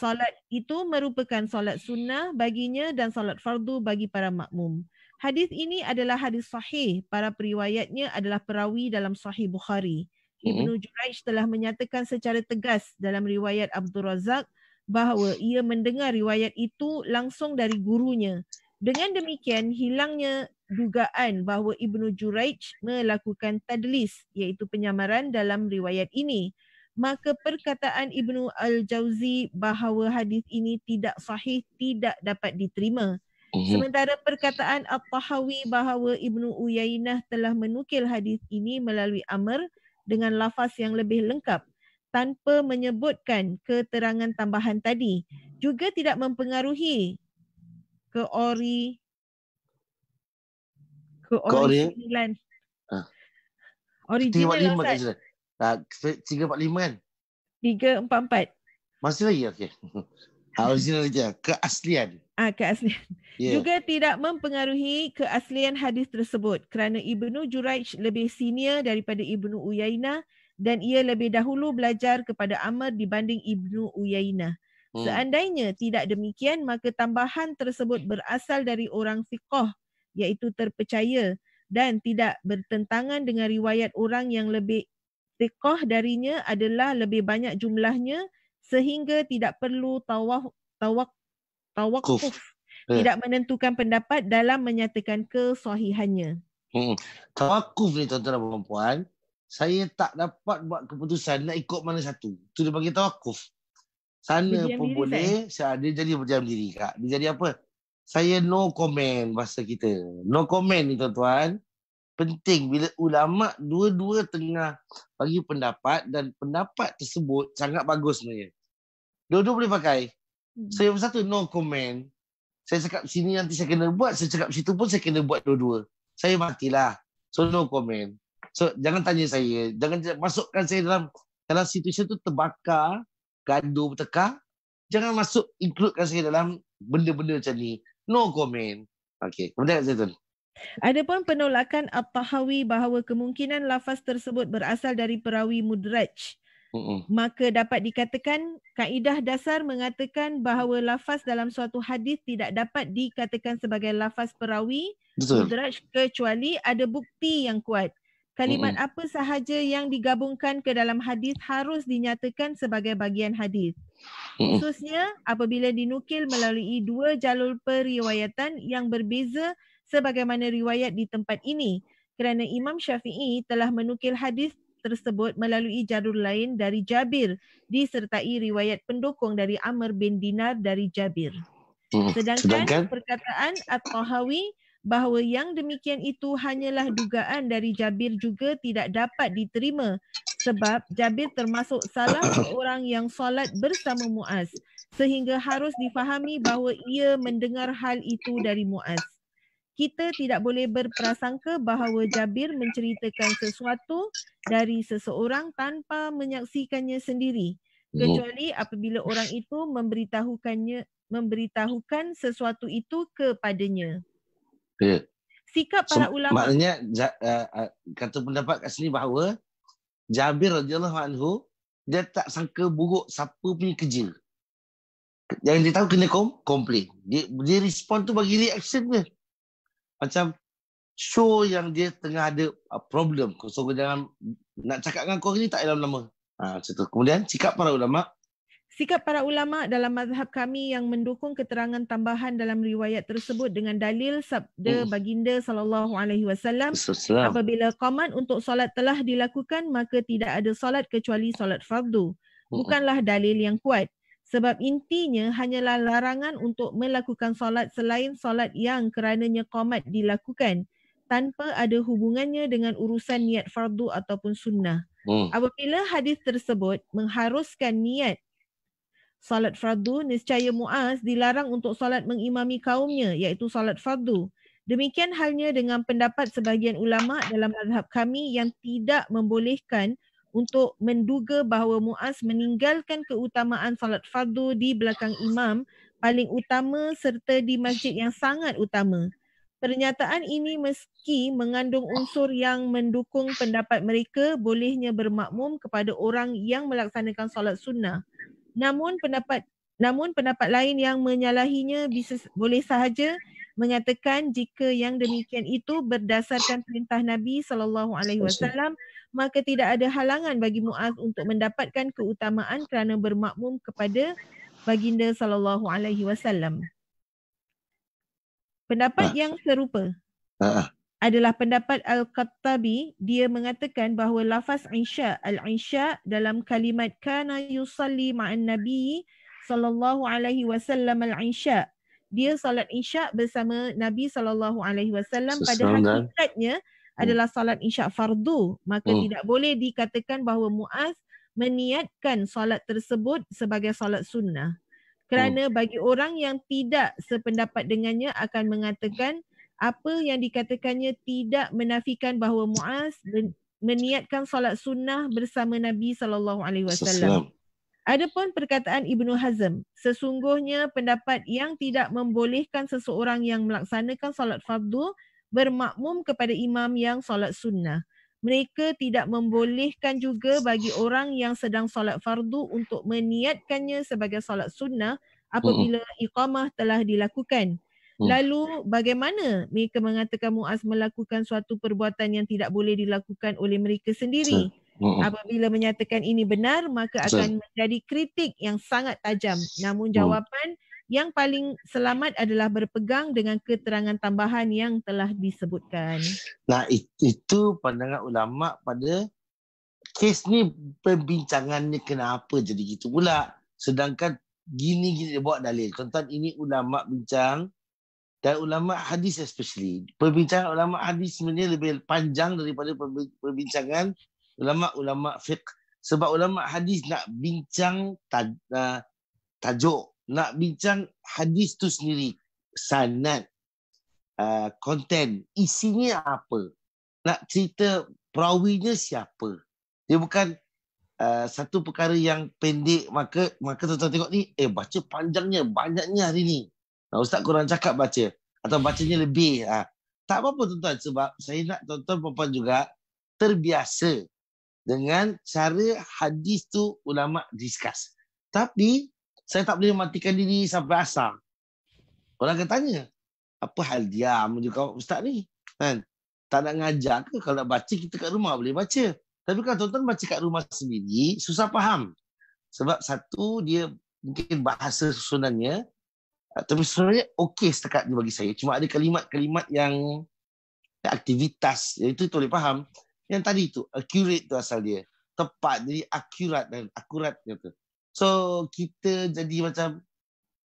[SPEAKER 3] Salat itu merupakan salat sunnah baginya dan salat fardu bagi para makmum. Hadis ini adalah hadis sahih. Para periwayatnya adalah perawi dalam sahih Bukhari. Ibnu Juraij telah menyatakan secara tegas dalam riwayat Abdul Razak bahawa ia mendengar riwayat itu langsung dari gurunya. Dengan demikian, hilangnya dugaan bahawa Ibnu Juraij melakukan tadlis iaitu penyamaran dalam riwayat ini maka perkataan Ibnu Al-Jauzi bahawa hadis ini tidak sahih tidak dapat diterima. Mhm. Sementara perkataan At-Tahawi bahawa Ibnu Uyainah telah menukil hadis ini melalui Amr dengan lafaz yang lebih lengkap tanpa menyebutkan keterangan tambahan tadi juga tidak mempengaruhi keori keori ke ori ke ori,
[SPEAKER 2] Ah, tiga empat lima kan?
[SPEAKER 3] Tiga empat empat.
[SPEAKER 2] Masih lagi okey. Original je. Keaslian.
[SPEAKER 3] Ah, keaslian. Yeah. Juga tidak mempengaruhi keaslian hadis tersebut kerana Ibnu Juraij lebih senior daripada Ibnu Uyainah dan ia lebih dahulu belajar kepada Amr dibanding Ibnu Uyainah. Hmm. Seandainya tidak demikian maka tambahan tersebut berasal dari orang fiqah iaitu terpercaya dan tidak bertentangan dengan riwayat orang yang lebih iftiqah darinya adalah lebih banyak jumlahnya sehingga tidak perlu tawak tawaf tawaf ya. tidak menentukan pendapat dalam menyatakan kesohihannya.
[SPEAKER 1] Hmm.
[SPEAKER 2] Tawakuf ni tuan-tuan dan puan saya tak dapat buat keputusan nak ikut mana satu. Itu dia panggil tawakuf. Sana berdiam pun boleh, saya. saya ada jadi berjam diri kak. Dia jadi apa? Saya no comment bahasa kita. No comment ni tuan-tuan penting bila ulama dua-dua tengah bagi pendapat dan pendapat tersebut sangat bagus sebenarnya. Dua-dua boleh pakai. Hmm. Saya so, satu no comment. Saya cakap sini nanti saya kena buat, saya cakap situ pun saya kena buat dua-dua. Saya matilah. So no comment. So jangan tanya saya, jangan masukkan saya dalam dalam situasi tu terbakar, gaduh, berteka. Jangan masuk includekan saya dalam benda-benda macam ni. No comment. Okay. Kemudian tu.
[SPEAKER 3] Adapun penolakan At-Tahawi bahawa kemungkinan lafaz tersebut berasal dari perawi Mudraj. Mm-mm. Maka dapat dikatakan kaedah dasar mengatakan bahawa lafaz dalam suatu hadis tidak dapat dikatakan sebagai lafaz perawi Betul. Mudraj kecuali ada bukti yang kuat. Kalimat Mm-mm. apa sahaja yang digabungkan ke dalam hadis harus dinyatakan sebagai bagian hadis. Khususnya apabila dinukil melalui dua jalur periwayatan yang berbeza sebagaimana riwayat di tempat ini kerana Imam Syafi'i telah menukil hadis tersebut melalui jalur lain dari Jabir disertai riwayat pendukung dari Amr bin Dinar dari Jabir. Hmm. Sedangkan, Sedangkan perkataan At-Tahawi bahawa yang demikian itu hanyalah dugaan dari Jabir juga tidak dapat diterima sebab Jabir termasuk salah seorang yang salat bersama Muaz sehingga harus difahami bahawa ia mendengar hal itu dari Muaz kita tidak boleh berprasangka bahawa Jabir menceritakan sesuatu dari seseorang tanpa menyaksikannya sendiri
[SPEAKER 2] kecuali
[SPEAKER 3] apabila orang itu memberitahukannya memberitahukan sesuatu itu kepadanya. Ya. Sikap para so, ulama maknanya
[SPEAKER 2] ja, uh, uh, kata pendapat kat sini bahawa Jabir radhiyallahu anhu dia tak sangka buruk siapa punya kerja. Yang dia tahu kena kom, komplain. Dia, dia respon tu bagi reaction dia macam show yang dia tengah ada uh, problem. So dengan nak cakap dengan kau ni tak dalam lama. Ha, macam tu. Kemudian sikap para ulama
[SPEAKER 3] Sikap para ulama dalam mazhab kami yang mendukung keterangan tambahan dalam riwayat tersebut dengan dalil sabda oh. baginda sallallahu alaihi wasallam apabila qamat untuk solat telah dilakukan maka tidak ada solat kecuali solat fardu bukanlah dalil yang kuat sebab intinya hanyalah larangan untuk melakukan solat selain solat yang kerananya qamat dilakukan tanpa ada hubungannya dengan urusan niat fardu ataupun sunnah. Hmm. Apabila hadis tersebut mengharuskan niat solat fardu, niscaya Muaz dilarang untuk solat mengimami kaumnya iaitu solat fardu. Demikian halnya dengan pendapat sebahagian ulama dalam mazhab kami yang tidak membolehkan untuk menduga bahawa Muaz meninggalkan keutamaan salat fardu di belakang imam paling utama serta di masjid yang sangat utama. Pernyataan ini meski mengandung unsur yang mendukung pendapat mereka bolehnya bermakmum kepada orang yang melaksanakan salat sunnah. Namun pendapat namun pendapat lain yang menyalahinya bisa, boleh sahaja mengatakan jika yang demikian itu berdasarkan perintah Nabi sallallahu alaihi wasallam maka tidak ada halangan bagi Muaz untuk mendapatkan keutamaan kerana bermakmum kepada baginda sallallahu alaihi wasallam. Pendapat ah. yang serupa ah. ah. adalah pendapat Al-Qattabi dia mengatakan bahawa lafaz Isya al-Isya dalam kalimat kana yusalli ma'an Nabi sallallahu alaihi wasallam al-Isya dia solat isyak bersama Nabi saw alaihi pada hakikatnya kan? hmm. adalah solat isyak fardu maka hmm. tidak boleh dikatakan bahawa Muaz meniatkan salat tersebut sebagai salat sunnah kerana hmm. bagi orang yang tidak sependapat dengannya akan mengatakan apa yang dikatakannya tidak menafikan bahawa Muaz meniatkan salat sunnah bersama Nabi saw alaihi Adapun perkataan Ibnu Hazm, sesungguhnya pendapat yang tidak membolehkan seseorang yang melaksanakan solat fardu bermakmum kepada imam yang solat sunnah. Mereka tidak membolehkan juga bagi orang yang sedang solat fardu untuk meniatkannya sebagai solat sunnah apabila uh-uh. iqamah telah dilakukan. Mm. Lalu bagaimana mereka mengatakan muaz melakukan suatu perbuatan yang tidak boleh dilakukan oleh mereka sendiri? Sure. Mm-mm. Apabila menyatakan ini benar, maka akan menjadi kritik yang sangat tajam. Namun mm. jawapan mm. yang paling selamat adalah berpegang dengan keterangan tambahan yang telah disebutkan.
[SPEAKER 2] Nah, itu pandangan ulama pada kes ni perbincangannya kenapa jadi gitu pula. Sedangkan gini-gini dia buat dalil. Contoh ini ulama bincang dan ulama hadis especially. Perbincangan ulama hadis sebenarnya lebih panjang daripada perbincangan ulama-ulama fiqh sebab ulama hadis nak bincang tajuk nak bincang hadis tu sendiri sanad konten uh, isinya apa nak cerita perawinya siapa dia bukan Uh, satu perkara yang pendek maka maka tuan, tengok ni eh baca panjangnya banyaknya hari ni nah, ustaz kurang cakap baca atau bacanya lebih ha. tak apa tuan-tuan sebab saya nak tuan-tuan juga terbiasa dengan cara hadis tu ulama discuss. Tapi saya tak boleh matikan diri sampai asal. Orang akan tanya, apa hal diam juga ustaz ni? Kan? Tak nak ngajar ke? Kalau nak baca, kita kat rumah boleh baca. Tapi kalau tuan-tuan baca kat rumah sendiri, susah faham. Sebab satu, dia mungkin bahasa susunannya, eh, tapi sebenarnya okey setakat ni bagi saya. Cuma ada kalimat-kalimat yang aktivitas, itu tak boleh faham yang tadi tu accurate tu asal dia tepat jadi akurat dan akurat dia tu so kita jadi macam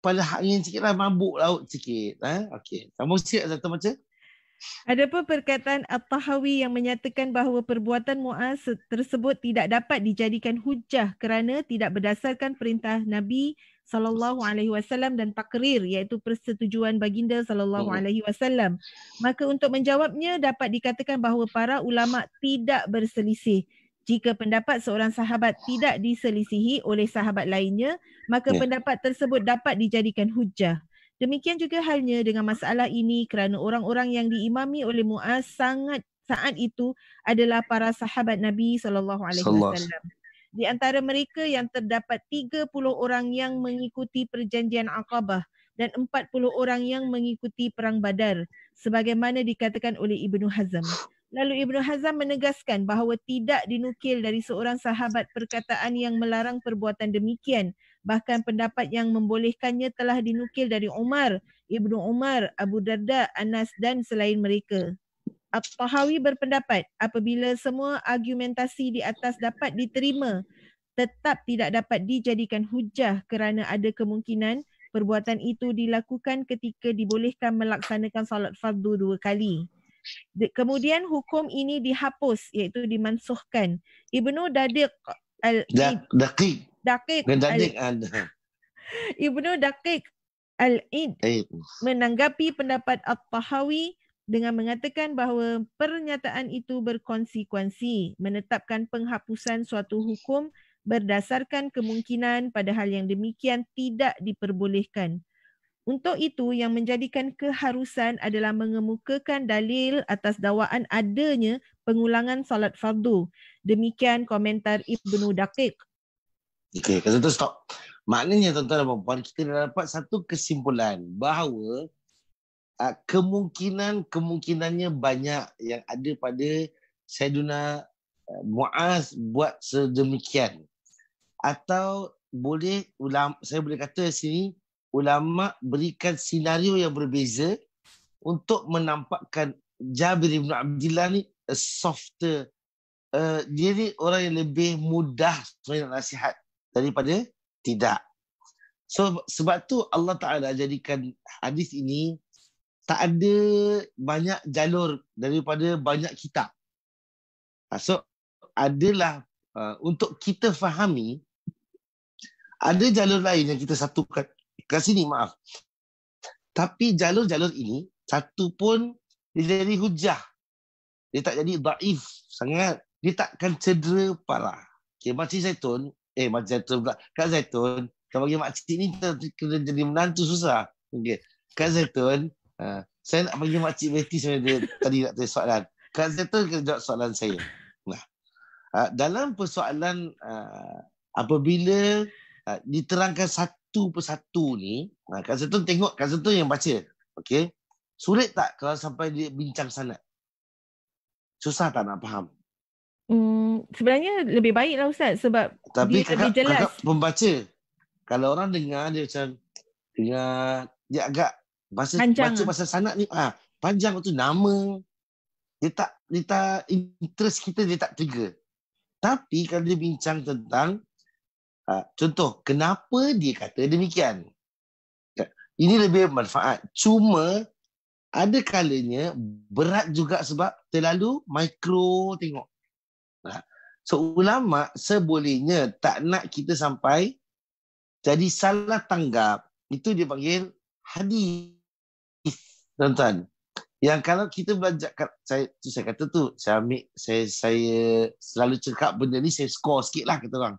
[SPEAKER 2] pada hak yang sikit lah mabuk laut sikit ha? Okay. kamu sikit satu macam
[SPEAKER 3] Adapun perkataan At-Tahawi yang menyatakan bahawa perbuatan Muaz tersebut tidak dapat dijadikan hujah kerana tidak berdasarkan perintah Nabi sallallahu alaihi wasallam dan takrir iaitu persetujuan baginda sallallahu hmm. alaihi wasallam maka untuk menjawabnya dapat dikatakan bahawa para ulama tidak berselisih jika pendapat seorang sahabat tidak diselisihi oleh sahabat lainnya maka ya. pendapat tersebut dapat dijadikan hujah demikian juga halnya dengan masalah ini kerana orang-orang yang diimami oleh Muaz sangat saat itu adalah para sahabat Nabi sallallahu alaihi wasallam di antara mereka yang terdapat 30 orang yang mengikuti perjanjian Aqabah dan 40 orang yang mengikuti Perang Badar sebagaimana dikatakan oleh Ibnu Hazm. Lalu Ibnu Hazm menegaskan bahawa tidak dinukil dari seorang sahabat perkataan yang melarang perbuatan demikian. Bahkan pendapat yang membolehkannya telah dinukil dari Umar, Ibnu Umar, Abu Darda, Anas dan selain mereka. Tahawi berpendapat apabila semua argumentasi di atas dapat diterima tetap tidak dapat dijadikan hujah kerana ada kemungkinan perbuatan itu dilakukan ketika dibolehkan melaksanakan salat fardu dua kali. Kemudian hukum ini dihapus iaitu dimansuhkan. Ibnu Dadiq al da- Daqiq Daqiq ah, Ibnu Daqiq al-Id menanggapi pendapat At-Tahawi dengan mengatakan bahawa pernyataan itu berkonsekuensi menetapkan penghapusan suatu hukum berdasarkan kemungkinan pada hal yang demikian tidak diperbolehkan. Untuk itu yang menjadikan keharusan adalah mengemukakan dalil atas dakwaan adanya pengulangan salat fardu. Demikian komentar Ibnu Daqiq.
[SPEAKER 2] Okey, kata tu stop. Maknanya tuan-tuan dan puan kita dah dapat satu kesimpulan bahawa uh, ah, kemungkinan-kemungkinannya banyak yang ada pada Sayyiduna uh, eh, Muaz buat sedemikian. Atau boleh ulama saya boleh kata di sini ulama berikan senario yang berbeza untuk menampakkan Jabir bin Abdullah ni a softer uh, dia ni orang yang lebih mudah sebenarnya nasihat daripada tidak. So sebab tu Allah Taala jadikan hadis ini tak ada banyak jalur daripada banyak kitab. Ha, so, adalah uh, untuk kita fahami, ada jalur lain yang kita satukan. Ke sini, maaf. Tapi jalur-jalur ini, satu pun dia jadi hujah. Dia tak jadi daif sangat. Dia takkan cedera parah. Okay, Makcik Zaitun, eh Makcik Zaitun pula. Kak Zaitun, kalau bagi makcik ni kena jadi menantu susah. Okay. Kak Zaitun, Ha. saya nak panggil makcik Betty sebenarnya dia, tadi nak tanya soalan. Kan saya tahu jawab soalan saya. Nah, uh, dalam persoalan uh, apabila uh, diterangkan satu persatu ni, uh, Kak Setun tengok, Kak Setun yang baca. Okay? Sulit tak kalau sampai dia bincang sana? Susah tak nak faham?
[SPEAKER 3] Hmm, sebenarnya lebih baik lah Ustaz sebab Tapi dia kakak, lebih jelas. Tapi kakak
[SPEAKER 2] pembaca, kalau orang dengar dia macam dengar, dia agak Masa, panjang. Masa lah. sanak ni, ah, ha, panjang tu nama. Dia tak, dia tak, interest kita dia tak trigger. Tapi kalau dia bincang tentang, ha, contoh, kenapa dia kata demikian? Ya, ini lebih manfaat. Cuma, ada kalanya berat juga sebab terlalu mikro tengok. Ha. Ah, so, ulama sebolehnya tak nak kita sampai jadi salah tanggap. Itu dia panggil hadis tuan-tuan yang kalau kita belajar saya tu saya kata tu saya ambil saya saya selalu cekap benda ni saya skor sikit lah kata orang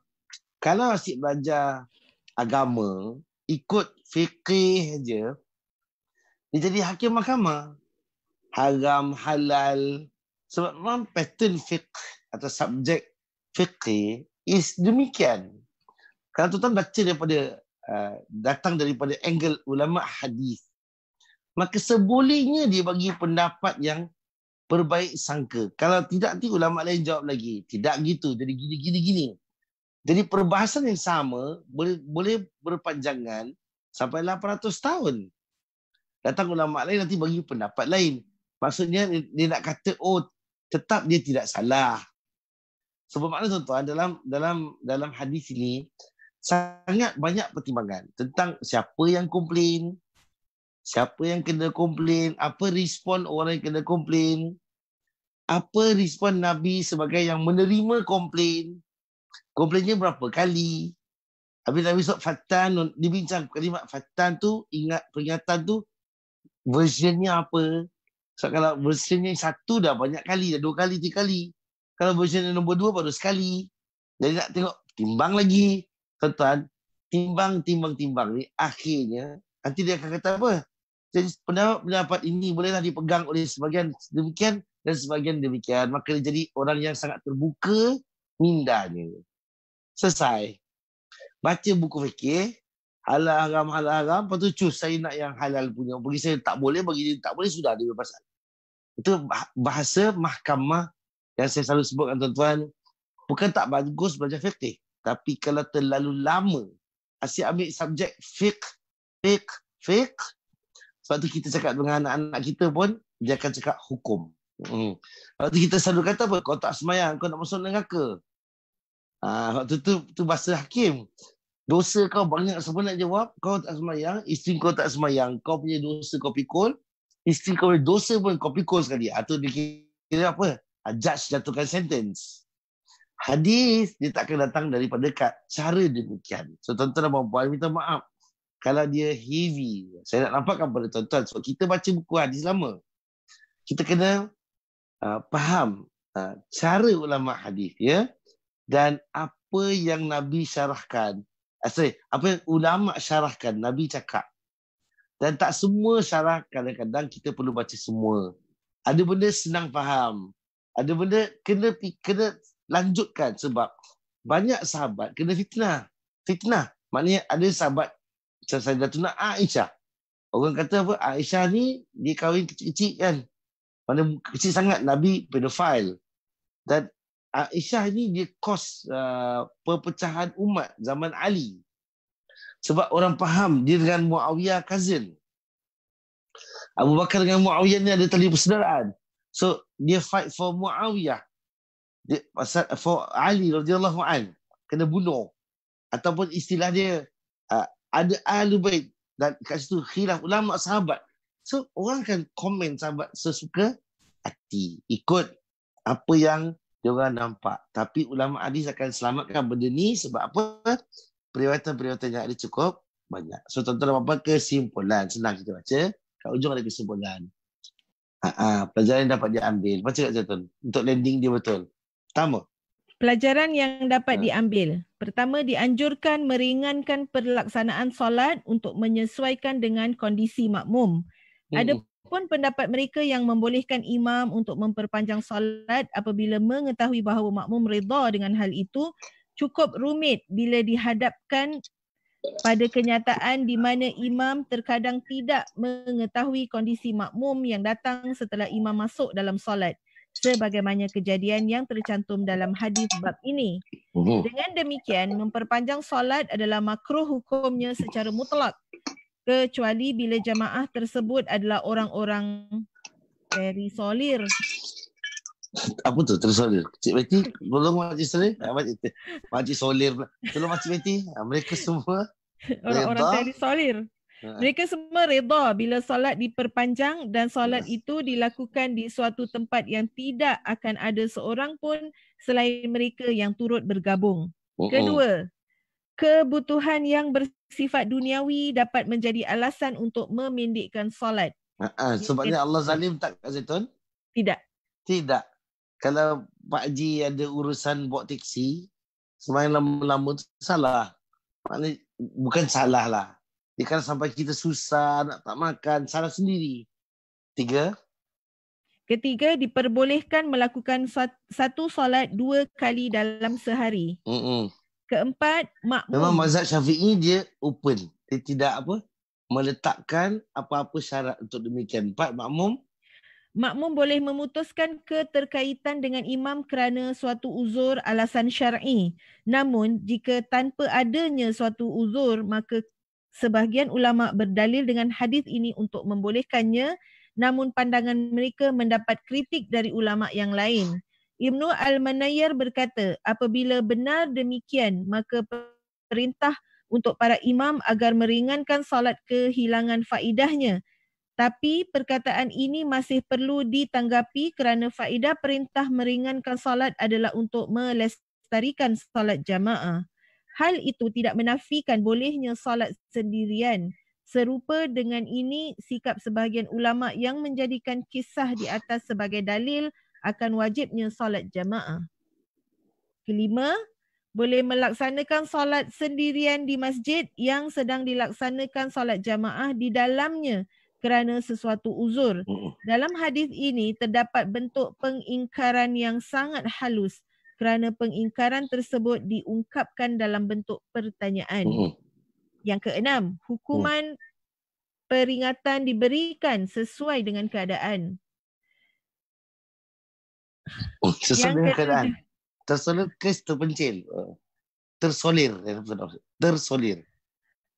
[SPEAKER 2] kalau asyik belajar agama ikut fiqh aja dia jadi hakim mahkamah haram halal sebab memang pattern fiqh atau subjek fiqh is demikian kalau tuan baca daripada uh, datang daripada angle ulama hadis maka sebolehnya dia bagi pendapat yang berbaik sangka. Kalau tidak nanti ulama lain jawab lagi. Tidak gitu. Jadi gini gini gini. Jadi perbahasan yang sama boleh boleh berpanjangan sampai 800 tahun. Datang ulama lain nanti bagi pendapat lain. Maksudnya dia nak kata oh tetap dia tidak salah. Sebab mana makna tuan-tuan dalam dalam dalam hadis ini sangat banyak pertimbangan tentang siapa yang komplain, Siapa yang kena komplain? Apa respon orang yang kena komplain? Apa respon Nabi sebagai yang menerima komplain? Komplainnya berapa kali? Habis Nabi sebut fatan, dibincang kalimat fatan tu, ingat peringatan tu, versionnya apa? So kalau versionnya satu dah banyak kali, dah dua kali, tiga kali. Kalau versionnya nombor dua baru sekali. Jadi nak tengok, timbang lagi. Tuan-tuan, timbang, timbang, timbang. Ni akhirnya, nanti dia akan kata apa? Jadi pendapat pendapat ini bolehlah dipegang oleh sebagian demikian dan sebagian demikian. Maka dia jadi orang yang sangat terbuka mindanya. Selesai. Baca buku fikir. Halal haram, halal haram. Lepas tu cus saya nak yang halal punya. Bagi saya tak boleh, bagi dia tak boleh, sudah ada bebasan. Itu bahasa mahkamah yang saya selalu sebutkan tuan-tuan. Bukan tak bagus belajar fikir. Tapi kalau terlalu lama, asyik ambil subjek fiqh, fiqh, fiqh, sebab tu kita cakap dengan anak-anak kita pun, dia akan cakap hukum. Hmm. Waktu kita selalu kata apa? Kau tak semayang, kau nak masuk neraka. Ah, waktu tu, tu bahasa hakim. Dosa kau banyak sebenarnya nak jawab, kau tak semayang, isteri kau tak semayang, kau punya dosa kau pikul, isteri kau punya dosa pun kau pikul sekali. Atau ha, dikira apa? Ah, judge jatuhkan sentence. Hadis, dia takkan datang daripada kat cara demikian. So, tuan-tuan dan puan minta maaf kalau dia heavy. Saya nak nampakkan pada tuan-tuan sebab kita baca buku hadis lama. Kita kena uh, faham uh, cara ulama hadis ya dan apa yang Nabi syarahkan. Uh, apa yang ulama syarahkan, Nabi cakap. Dan tak semua syarah kadang-kadang kita perlu baca semua. Ada benda senang faham. Ada benda kena kena lanjutkan sebab banyak sahabat kena fitnah. Fitnah. Maknanya ada sahabat tu nak ah, Aisyah. Orang kata apa? Ah, Aisyah ni dia kahwin kecil-kecil kan. Mana kecil sangat Nabi pedofil. Dan ah, Aisyah ni dia kos uh, perpecahan umat zaman Ali. Sebab orang faham dia dengan Muawiyah cousin. Abu Bakar dengan Muawiyah ni ada tali persaudaraan. So dia fight for Muawiyah. Dia pasal for Ali radhiyallahu an kena bunuh ataupun istilah dia ada ahlu bait dan kat situ khilaf ulama sahabat. So orang akan komen sahabat sesuka hati. Ikut apa yang dia nampak. Tapi ulama hadis akan selamatkan benda ni sebab apa? Periwayatan-periwayatan yang ada cukup banyak. So tuan-tuan dan puan kesimpulan. Senang kita baca. Kat ujung ada kesimpulan. Ha -ha, pelajaran dapat diambil. Baca kat tuan-tuan. Untuk landing dia betul. Pertama.
[SPEAKER 3] Pelajaran yang dapat ha. diambil. Pertama, dianjurkan meringankan perlaksanaan solat untuk menyesuaikan dengan kondisi makmum. Hmm. Adapun pendapat mereka yang membolehkan imam untuk memperpanjang solat apabila mengetahui bahawa makmum reda dengan hal itu, cukup rumit bila dihadapkan pada kenyataan di mana imam terkadang tidak mengetahui kondisi makmum yang datang setelah imam masuk dalam solat. Hmm sebagaimana kejadian yang tercantum dalam hadis bab ini. Dengan demikian, memperpanjang solat adalah makruh hukumnya secara mutlak kecuali bila jamaah tersebut adalah orang-orang dari
[SPEAKER 2] Apa tu tersolir? Cik Betty, tolong Makcik Solir. Eh, makcik Solir Tolong Makcik Betty, mereka semua. Orang-orang dari
[SPEAKER 3] Ha. Mereka semua reda bila solat diperpanjang dan solat itu dilakukan di suatu tempat yang tidak akan ada seorang pun selain mereka yang turut bergabung. Kedua, kebutuhan yang bersifat duniawi dapat menjadi alasan untuk memendekkan solat.
[SPEAKER 2] Ha, ha. sebabnya Allah zalim tak Kak Zaitun? Tidak. Tidak. Kalau Pak Ji ada urusan buat teksi, semain lama-lama tu salah. Maksudnya, bukan salah lah. Dia kadang sampai kita susah nak tak makan salah sendiri. Tiga.
[SPEAKER 3] Ketiga, diperbolehkan melakukan satu solat dua kali dalam sehari. Mm-mm. Keempat, makmum. Memang mazhab
[SPEAKER 2] syafi'i dia open. Dia tidak apa meletakkan apa-apa
[SPEAKER 3] syarat untuk demikian. Empat, makmum. Makmum boleh memutuskan keterkaitan dengan imam kerana suatu uzur alasan syar'i. Namun jika tanpa adanya suatu uzur maka Sebahagian ulama berdalil dengan hadis ini untuk membolehkannya namun pandangan mereka mendapat kritik dari ulama yang lain. Ibnu Al-Manayyar berkata, apabila benar demikian maka perintah untuk para imam agar meringankan salat kehilangan faidahnya. Tapi perkataan ini masih perlu ditanggapi kerana faidah perintah meringankan salat adalah untuk melestarikan salat jamaah hal itu tidak menafikan bolehnya salat sendirian serupa dengan ini sikap sebahagian ulama yang menjadikan kisah di atas sebagai dalil akan wajibnya solat jamaah kelima boleh melaksanakan solat sendirian di masjid yang sedang dilaksanakan solat jamaah di dalamnya kerana sesuatu uzur. Dalam hadis ini terdapat bentuk pengingkaran yang sangat halus kerana pengingkaran tersebut diungkapkan dalam bentuk pertanyaan. Uh-huh. Yang keenam, hukuman uh-huh. peringatan diberikan sesuai dengan keadaan.
[SPEAKER 2] Oh, sesuai Yang dengan keadaan. tersolir kes terpencil. Oh. Tersolir. Eh, tersolir.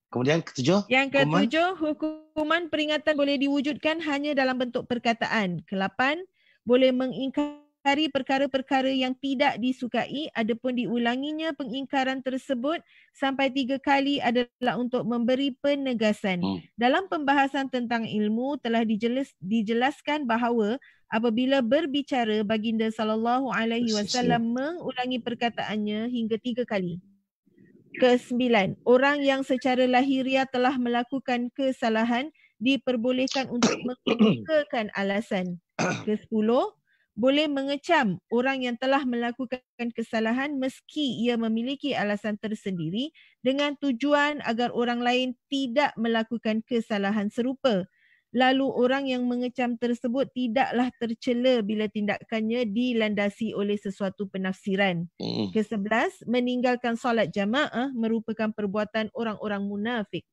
[SPEAKER 2] Kemudian ketujuh? Yang ketujuh,
[SPEAKER 3] hukuman. hukuman peringatan boleh diwujudkan hanya dalam bentuk perkataan. Kelapan, boleh mengingkari mengingkari perkara-perkara yang tidak disukai adapun diulanginya pengingkaran tersebut sampai tiga kali adalah untuk memberi penegasan. Hmm. Dalam pembahasan tentang ilmu telah dijelas, dijelaskan bahawa apabila berbicara baginda sallallahu alaihi wasallam mengulangi perkataannya hingga tiga kali. Kesembilan, orang yang secara lahiriah telah melakukan kesalahan diperbolehkan untuk mengemukakan alasan. Kesepuluh, boleh mengecam orang yang telah melakukan kesalahan meski ia memiliki alasan tersendiri dengan tujuan agar orang lain tidak melakukan kesalahan serupa. Lalu orang yang mengecam tersebut tidaklah tercela bila tindakannya dilandasi oleh sesuatu penafsiran. Hmm. Kesebelas, meninggalkan solat jamaah merupakan perbuatan orang-orang munafik.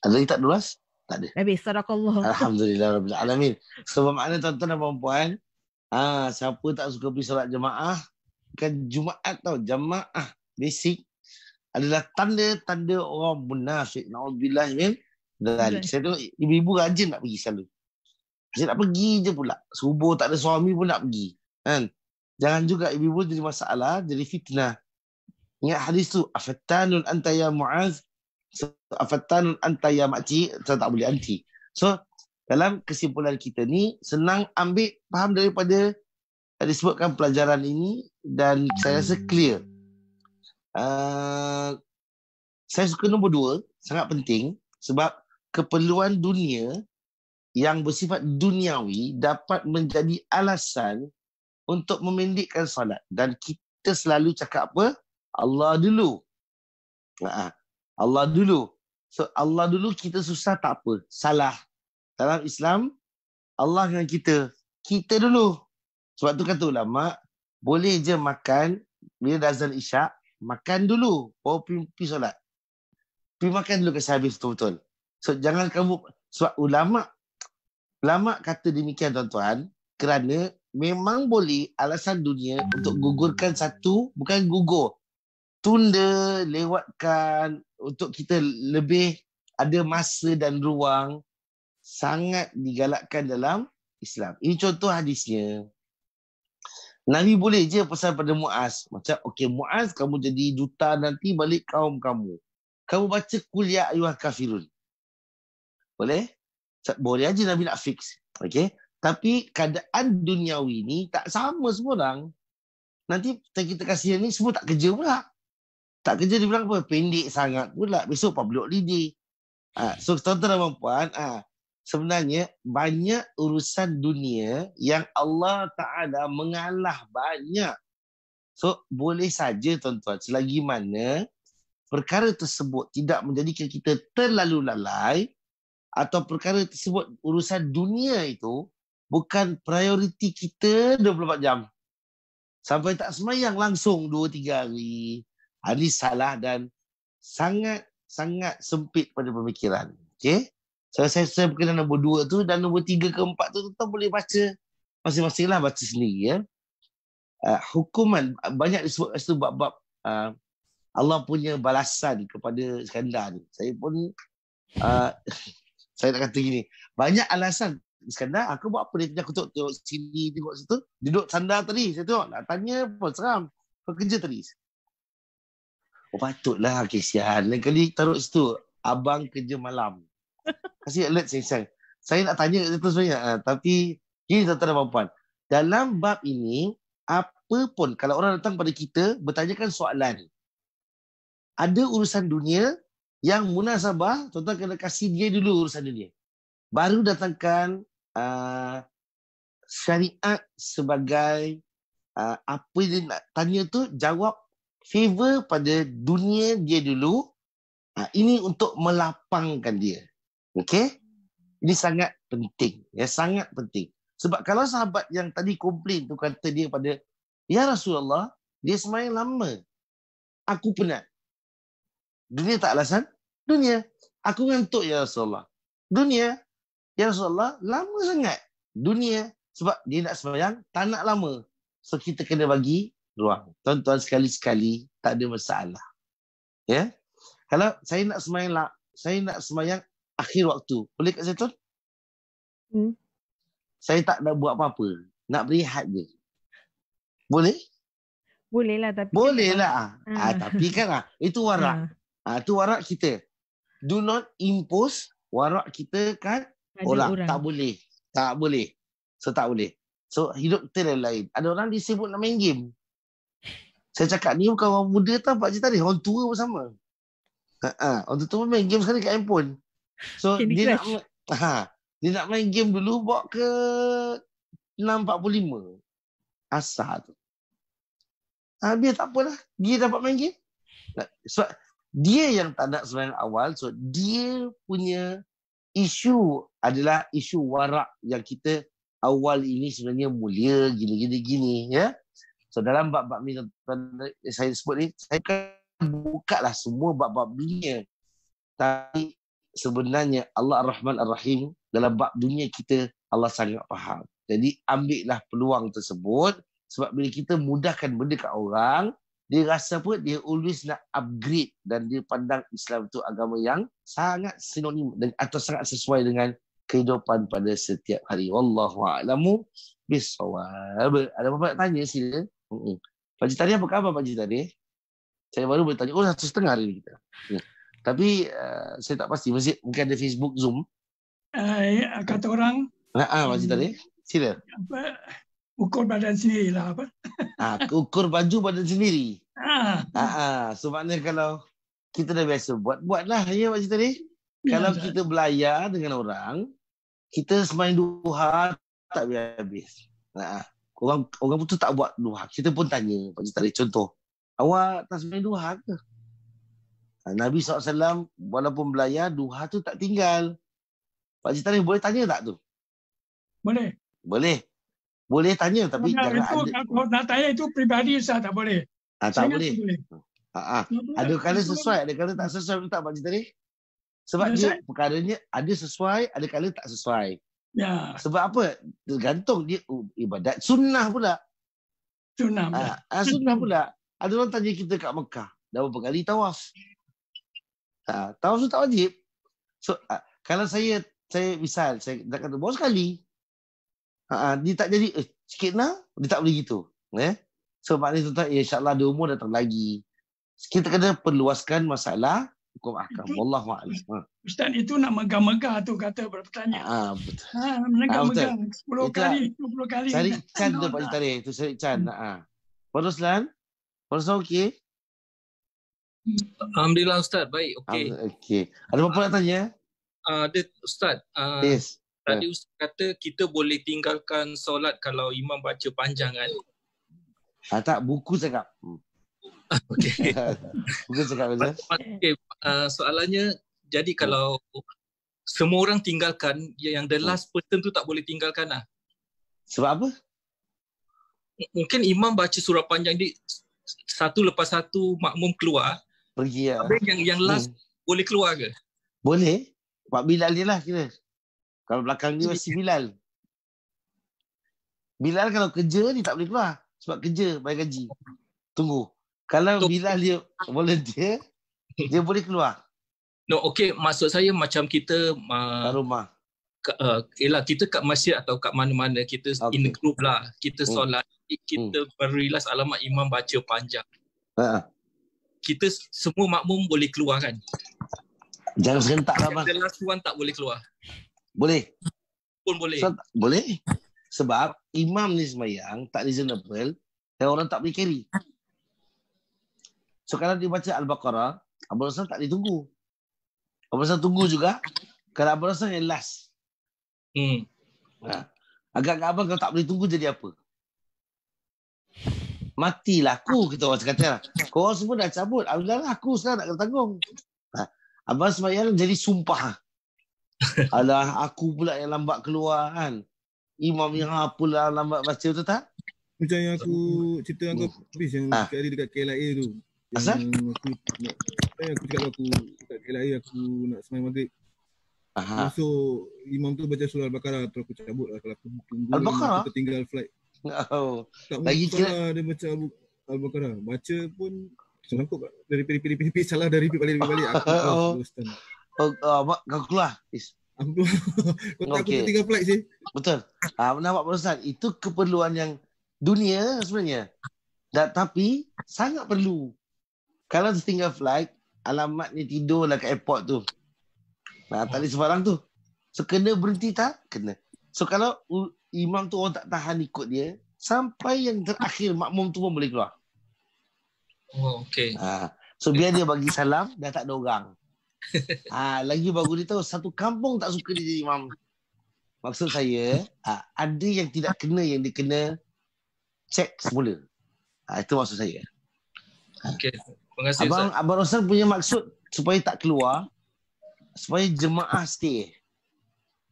[SPEAKER 2] Ada tak dulas? Tak ada.
[SPEAKER 3] Habis sadaqallah.
[SPEAKER 2] Alhamdulillah rabbil alamin. Sebab mana tuan-tuan dan puan-puan, ah siapa tak suka pergi solat jemaah? Kan Jumaat tau, jemaah basic adalah tanda-tanda orang munafik. Nauzubillah min dan saya tengok ibu-ibu rajin nak pergi selalu. Saya nak pergi je pula. Subuh tak ada suami pun nak pergi. Kan? Jangan juga ibu-ibu jadi masalah, jadi fitnah. Ingat hadis tu, afatanul anta ya Muaz, afatan anta ya makcik, saya tak boleh anti. So, dalam kesimpulan kita ni, senang ambil faham daripada disebutkan pelajaran ini dan saya rasa clear. Uh, saya suka nombor dua, sangat penting sebab keperluan dunia yang bersifat duniawi dapat menjadi alasan untuk memendekkan solat. Dan kita selalu cakap apa? Allah dulu. Nah, Allah dulu. So Allah dulu kita susah tak apa. Salah. Dalam Islam, Allah dengan kita. Kita dulu. Sebab tu kata ulama, boleh je makan bila dah azan isyak, makan dulu. Bawa pergi, solat. Pergi makan dulu kasi habis betul-betul. So jangan kamu, sebab ulama, ulama kata demikian tuan-tuan, kerana memang boleh alasan dunia untuk gugurkan satu, bukan gugur. Tunda, lewatkan, untuk kita lebih ada masa dan ruang sangat digalakkan dalam Islam. Ini contoh hadisnya. Nabi boleh je pesan pada Muaz. Macam, okay, Muaz kamu jadi duta nanti balik kaum kamu. Kamu baca kuliah ya ayuhah kafirun. Boleh? Boleh aja Nabi nak fix. Okay? Tapi keadaan duniawi ni tak sama semua orang. Nanti kita kasih ni semua tak kerja pula tak kerja dia bilang apa pendek sangat pula besok public holiday ha, so tuan-tuan dan puan ha, ah, sebenarnya banyak urusan dunia yang Allah Ta'ala mengalah banyak so boleh saja tuan-tuan selagi mana perkara tersebut tidak menjadikan kita terlalu lalai atau perkara tersebut urusan dunia itu bukan prioriti kita 24 jam. Sampai tak semayang langsung 2-3 hari. Ali salah dan sangat-sangat sempit pada pemikiran. Okay? So, saya rasa nombor dua tu dan nombor tiga ke empat tu tetap boleh baca. Masing-masing lah baca sendiri. Ya? Uh, hukuman, banyak disebut kat situ bab-bab uh, Allah punya balasan kepada Iskandar ni. Saya pun, uh, saya nak kata gini. Banyak alasan Iskandar, aku buat apa dia tengah kutuk tengok sini, tengok situ. Duduk sandar tadi, saya tengok. Nak tanya pun, seram. Kau kerja tadi. Oh patutlah kesian. Lain kali taruh situ. Abang kerja malam. Kasih alert saya. Saya, saya nak tanya itu sebenarnya. Ha, tapi ini tak ada perempuan. Dalam bab ini, apa pun kalau orang datang pada kita bertanyakan soalan. Ada urusan dunia yang munasabah, tuan-tuan kena kasih dia dulu urusan dunia. Baru datangkan uh, syariat sebagai uh, apa dia nak tanya tu, jawab favor pada dunia dia dulu ha, ini untuk melapangkan dia okey ini sangat penting ya sangat penting sebab kalau sahabat yang tadi komplain tu kata dia pada ya Rasulullah dia semayang lama aku penat dunia tak alasan dunia aku ngantuk ya Rasulullah dunia ya Rasulullah lama sangat dunia sebab dia nak semayang tak nak lama so kita kena bagi ruang. Tuan-tuan sekali-sekali tak ada masalah. Ya. Kalau saya nak semayang lah, saya nak semayang akhir waktu. Boleh kat Zaitun? Hmm. Saya tak nak buat apa-apa. Nak berehat je. Boleh?
[SPEAKER 3] Boleh lah tapi
[SPEAKER 2] Boleh kan- lah. Ah ha. ha, tapi kan ha, itu warak. Ah ha. ha, itu warak kita. Do not impose warak kita kan orang. orang. Tak boleh. Tak boleh. So tak boleh. So hidup kita lain. Ada orang disebut nak main game. Saya cakap ni bukan orang muda tau Pak Cik Tarik. Orang tua pun sama. Ha uh Orang tua pun main game sekarang kat handphone. So Candy dia nak, ha, dia nak main game dulu bawa ke 6.45. Asal tu. Ha, biar tak apalah. Dia dapat main game. Sebab so, dia yang tak nak sebenarnya awal. So dia punya isu adalah isu warak yang kita awal ini sebenarnya mulia gini-gini gini. Ya. Yeah? So dalam bab-bab ni eh, saya sebut ni, saya kan buka lah semua bab-bab dunia. Tapi sebenarnya Allah Ar-Rahman Ar-Rahim dalam bab dunia kita, Allah sangat faham. Jadi ambil lah peluang tersebut sebab bila kita mudahkan benda kat orang, dia rasa pun dia always nak upgrade dan dia pandang Islam itu agama yang sangat sinonim atau sangat sesuai dengan kehidupan pada setiap hari. Wallahu a'lamu bisawab. Ada apa-apa nak tanya sila? Pak Cik Tani apa khabar Pak Cik Tani? Saya baru boleh tanya. Oh, satu setengah hari kita. Mm. Tapi uh, saya tak pasti. Masih, mungkin ada Facebook, Zoom.
[SPEAKER 1] Uh, kata orang.
[SPEAKER 2] Ha, ah, Pak Cik Sila.
[SPEAKER 1] Apa, ukur badan sendiri lah. Apa?
[SPEAKER 2] Ah, ukur baju badan sendiri. Ah. Ah, so maknanya kalau kita dah biasa buat, buatlah. Ya, Pak Cik Ya, kalau tak. kita belayar dengan orang, kita semain duha tak habis-habis. Nah orang orang betul tak buat duha. Kita pun tanya, Pak Cik contoh. Awak tak sembahyang duha ke? Ha, Nabi SAW walaupun belayar, duha tu tak tinggal. Pak Cik Tarik, boleh tanya tak tu? Boleh. Boleh. Boleh tanya tapi nah, jangan itu, ada. Kalau nak tanya itu pribadi sah tak boleh.
[SPEAKER 3] Ha, tak, boleh. tak boleh.
[SPEAKER 2] Ha, ha. Ada kala sesuai, ada kala tak sesuai tak Pak Cik Tarik? Sebab ya, dia perkaranya ada sesuai, ada kala tak sesuai. Ya. Sebab apa? Tergantung dia ibadat sunnah pula. Sunnah. Ha, sunnah pula. Ada orang tanya kita kat Mekah. Dah berapa kali tawaf? Ha, tawaf tu tak wajib. So, ha, kalau saya saya misal, saya dah kata baru sekali. Ha, ha, dia tak jadi eh, sikit nak, dia tak boleh gitu. Eh? So maknanya tuan-tuan, insyaAllah dia umur datang lagi. Kita kena perluaskan masalah hukum akam. Wallahu a'lam. Ha.
[SPEAKER 1] Ustaz itu nak megah-megah tu kata bertanya.
[SPEAKER 2] Ah ha, ah, betul.
[SPEAKER 1] Hmm. Ah ha, megah-megah ha, 10 kali, 20 kali. Cari Chan tu Pak tarikh
[SPEAKER 2] tu Cari Chan. Ah. Ha. Pak Ruslan? okey?
[SPEAKER 1] Hmm. Alhamdulillah Ustaz, baik. Okey.
[SPEAKER 2] Okey. Ada apa-apa nak tanya?
[SPEAKER 1] Ah ada Ustaz. Ah yes. Tadi Ustaz kata kita boleh tinggalkan solat kalau imam baca panjang kan?
[SPEAKER 2] Ah tak buku cakap. Hmm. Okey. Okey,
[SPEAKER 1] okay. uh, soalannya jadi kalau semua orang tinggalkan yang the last person tu tak boleh tinggalkan lah. Sebab apa? mungkin imam baca surah panjang ni satu lepas satu makmum keluar. Pergi lah. Tapi yang, yang hmm. last hmm. boleh keluar ke?
[SPEAKER 2] Boleh. Pak Bilal ni lah kira. Kalau belakang ni masih Bilal. Bilal kalau kerja ni tak boleh keluar. Sebab kerja bayar gaji. Tunggu. Kalau so, bila dia volunteer, dia boleh keluar.
[SPEAKER 1] No, okay. Maksud saya macam kita uh, rumah. Eh, ialah uh, kita kat masjid atau kat mana-mana kita okay. in the group lah. Kita hmm. solat, kita hmm. berilas alamat imam baca panjang. Uh-huh. Kita semua makmum boleh keluar kan? Jangan serentak lah, Abang. Jelas tuan tak boleh keluar. Boleh. Pun boleh. So, boleh. Sebab imam ni semayang tak
[SPEAKER 2] reasonable dan orang tak boleh carry. So kalau dia baca Al-Baqarah, Abu Rasul tak ditunggu. Abu Rasul tunggu juga. Kalau Abu Rasul yang last. Hmm. Ha. Agak-agak abang kalau tak boleh tunggu jadi apa? Matilah aku kita orang cakap lah. Korang semua dah cabut. Alhamdulillah aku sekarang nak kena tanggung. Ha? Abang Semayal jadi sumpah. Alah aku pula yang lambat keluar kan. Imam Ira pula lambat baca tu tak?
[SPEAKER 1] Macam yang aku cerita yang aku hmm. habis yang ha. dekat KLIA tu. Asal? Hmm, aku, aku, eh, aku cakap aku tak kira air aku nak semai maghrib. Aha. So imam tu baca surah Al-Baqarah terus aku cabut lah kalau aku tunggu Al-Baqarah? aku tinggal flight. Oh. Tak Lagi lah. dia baca Al-Baqarah. Baca pun sangkut dari peri peri peri peri salah dari peri peri peri peri aku oh. terus tanya. Oh, uh, kau keluar. Is. Aku keluar.
[SPEAKER 2] kau tak tinggal flight sih. Betul. Ah, uh, nampak perasaan itu keperluan yang dunia sebenarnya. Dan, tapi sangat perlu kalau tinggal flight, alamat alamatnya tidurlah kat airport tu. Nah, tak ada sebarang tu. So, kena berhenti tak? Kena. So, kalau imam tu orang tak tahan ikut dia, sampai yang terakhir makmum tu pun boleh keluar.
[SPEAKER 1] Oh, okay.
[SPEAKER 2] Ha. So, biar dia bagi salam, dah tak ada orang. Ha, lagi baru dia tahu, satu kampung tak suka dia jadi imam. Maksud saya, ha, ada yang tidak kena yang dia kena cek semula. Ha, itu maksud saya.
[SPEAKER 1] Ha. Okay. Terima kasih Abang Ustaz.
[SPEAKER 2] Abang Rosan punya maksud supaya tak keluar supaya jemaah stay.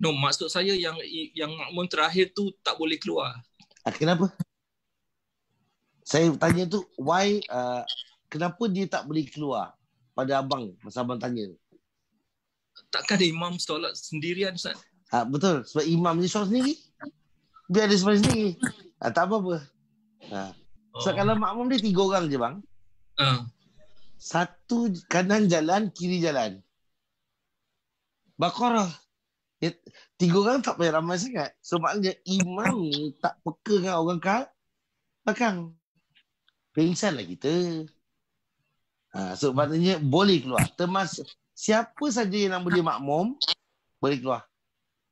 [SPEAKER 1] No, maksud saya yang yang makmum terakhir tu tak boleh keluar.
[SPEAKER 2] Ah, kenapa? Saya tanya tu why uh, kenapa dia tak boleh keluar
[SPEAKER 1] pada abang masa abang tanya. Takkan ada imam solat sendirian Ustaz?
[SPEAKER 2] Ha, betul. Sebab imam ni solat sendiri. Biar dia solat sendiri. Ha, tak apa-apa. Ha. So, oh. kalau makmum dia tiga orang je bang. Uh satu kanan jalan, kiri jalan. Bakorah, ya, tiga orang tak payah ramai sangat. Sebabnya imam tak peka dengan orang kau. Belakang. Pengsan lah kita. Ha, so maknanya boleh keluar. Termasuk siapa saja yang nak boleh makmum, boleh keluar.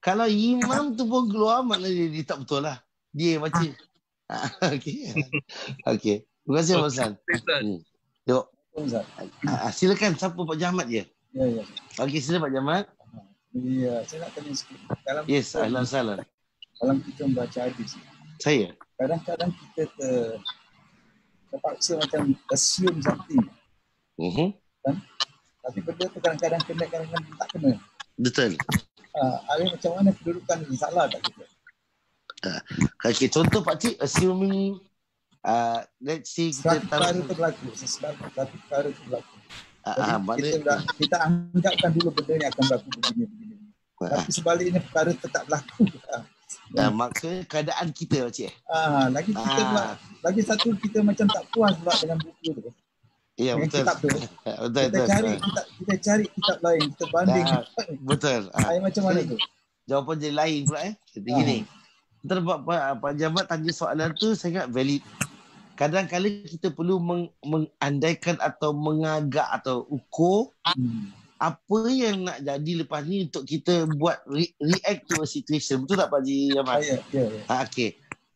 [SPEAKER 2] Kalau imam tu pun keluar, maknanya dia, tak betul lah. Dia macam, Ha, okay. okay. Terima kasih, okay. Abang San. Okay. Hmm. Jom. Ustaz. Ah, ah, silakan siapa Pak Jamat ya? Ya, ya. Okey, sila Pak Jamat. Ya, saya nak tanya sikit. Dalam yes, ahlan salam.
[SPEAKER 1] Dalam kita membaca hadis. Saya. Kadang-kadang kita ter, terpaksa macam
[SPEAKER 2] assume something. Uh mhm. -huh. kan? Tapi benda tu kadang-kadang kena, kadang-kadang tak kena. Betul. Ha, uh, macam mana kedudukan salah tak kita? Uh, okay, contoh Pak Cik, assuming Ah, let's see kita satu tahu perkara tu berlaku satu perkara tu berlaku
[SPEAKER 3] uh, kita, dah,
[SPEAKER 2] kita anggapkan dulu benda ni akan berlaku begini begini tapi sebaliknya perkara tak berlaku dan uh, maksudnya keadaan kita macam ah lagi kita uh. pula,
[SPEAKER 1] lagi satu kita macam tak puas pula dengan buku tu Ya betul. Kitab betul.
[SPEAKER 2] Kita betul, cari Kita,
[SPEAKER 1] kita cari kitab lain kita banding. Nah,
[SPEAKER 2] betul. Ayat macam mana tu? Jawapan jadi lain pula eh. Jadi ah. gini. Terbab apa jabat tanya soalan tu sangat valid kadang-kadang kita perlu meng- mengandaikan atau mengagak atau ukur hmm. apa yang nak jadi lepas ni untuk kita buat re- react to a situation betul tak Pak Ji Yaman? Ya, ya, ya. Ha,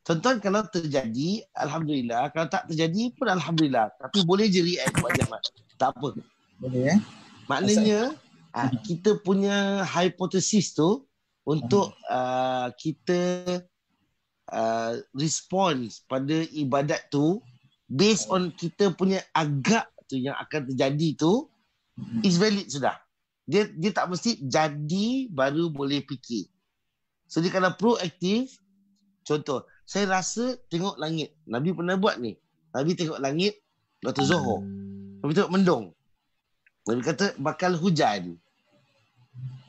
[SPEAKER 2] Tuan-tuan kalau terjadi, Alhamdulillah. Kalau tak terjadi pun Alhamdulillah. Tapi boleh je react buat jemaat. Tak apa. Boleh eh. Maknanya ha, kita punya hipotesis tu untuk hmm. uh, kita uh, response pada ibadat tu based on kita punya agak tu yang akan terjadi tu hmm. is valid sudah. Dia dia tak mesti jadi baru boleh fikir. So dia kalau proaktif contoh saya rasa tengok langit. Nabi pernah buat ni. Nabi tengok langit waktu Zuhur. Nabi tengok mendung. Nabi kata bakal hujan.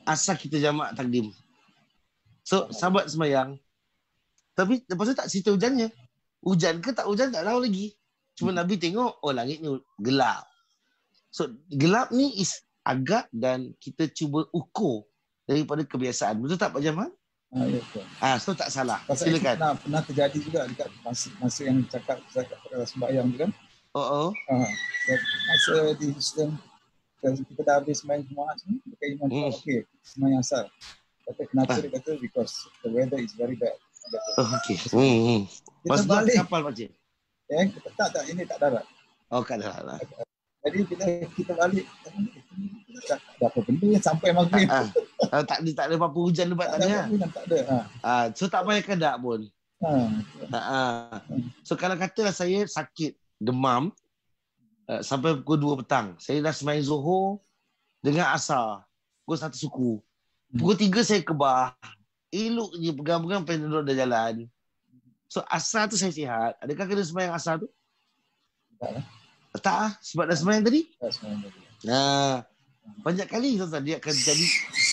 [SPEAKER 2] Asal kita jamak takdim. So sahabat semayang, tapi lepas tu tak cerita hujannya. Hujan ke tak hujan tak tahu lagi. Cuma hmm. Nabi tengok, oh langit ni gelap. So gelap ni is agak dan kita cuba ukur daripada kebiasaan. Betul tak Pak Jamal? Ha, ah, ha, so tak salah. Pasal Silakan.
[SPEAKER 1] Pernah, pernah terjadi juga dekat masa, masa yang cakap cakap pada sembahyang tu kan. Oh oh. Ha, masa di sistem kita dah habis main semua ni, dekat iman hmm. okey, semua yang asal. Kata kenapa ah. dia kata because the weather is very bad. Oh,
[SPEAKER 2] okey. Hmm. hmm. Kita Maksud balik. kapal macam. Eh, tak tak ini tak darat. Oh, tak darat lah. Jadi kita kita balik. Tak apa benda yang
[SPEAKER 1] sampai maghrib. Ha, ha.
[SPEAKER 2] Tak ada tak ada apa-apa hujan lebat tak, tak ada. Ha. Tak Ha. So tak payah kedak pun. Ha. Ha. ha. So kalau katalah saya sakit demam uh, sampai pukul 2 petang. Saya dah semai Zuhur dengan Asar. Pukul satu suku. Hmm. Pukul tiga saya kebah elok je pegang-pegang Panadol dah jalan. So asal tu saya sihat. Adakah kena sembahyang asal tu? Tak. Eh. Tak ah sebab dah sembahyang tadi?
[SPEAKER 3] Tak sembahyang tadi.
[SPEAKER 2] Nah. Banyak kali tuan dia akan jadi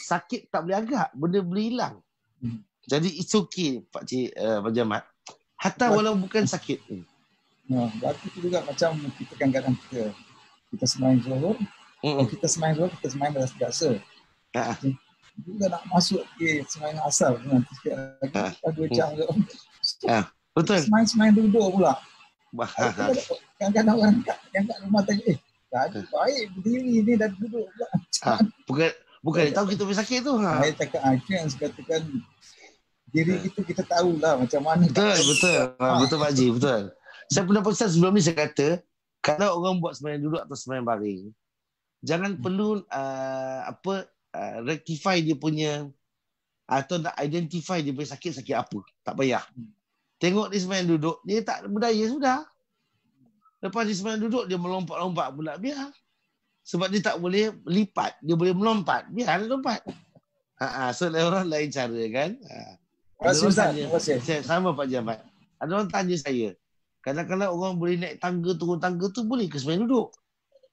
[SPEAKER 2] sakit tak boleh agak. Benda boleh hilang. Hmm. Jadi it's okay Pak Cik uh, Pak Jamat. Hatta walau bukan sakit.
[SPEAKER 1] Nah, berarti tu juga macam kita kan kadang kita kita semain Zohor. Hmm. Kalau kita semain Zohor, kita semain dalam sedasa. Ha. ha bila nak masuk ke semain asal nanti sikit lagi ha. dua jam tu. Ah, betul. Semain-semain duduk
[SPEAKER 2] pula. Kadang-kadang
[SPEAKER 1] kan kan orang kat, yang kat rumah tanya, eh, tadi ha. Ah. baik berdiri ni dah duduk pula.
[SPEAKER 2] Bukan, bukan dia tahu kita boleh sakit tu. Ha. Saya cakap, ah, yang saya katakan, diri kita, kita tahulah macam mana. Betul, betul. Betul, Pak Haji, betul. Saya pernah pesan sebelum ni, saya kata, kalau orang buat semain duduk atau semain baring, jangan perlu apa uh, rectify dia punya atau nak identify dia punya sakit-sakit apa. Tak payah. Hmm. Tengok Ismail duduk, dia tak berdaya sudah. Lepas Ismail duduk, dia melompat-lompat pula. Biar. Sebab dia tak boleh lipat. Dia boleh melompat. Biar dia lompat. Ha-ha. So, lain orang lain cara kan. Ha. Terima kasih. sama Pak Jamat. Ada orang tanya saya. Kadang-kadang orang boleh naik tangga, turun tangga tu boleh ke Ismail duduk?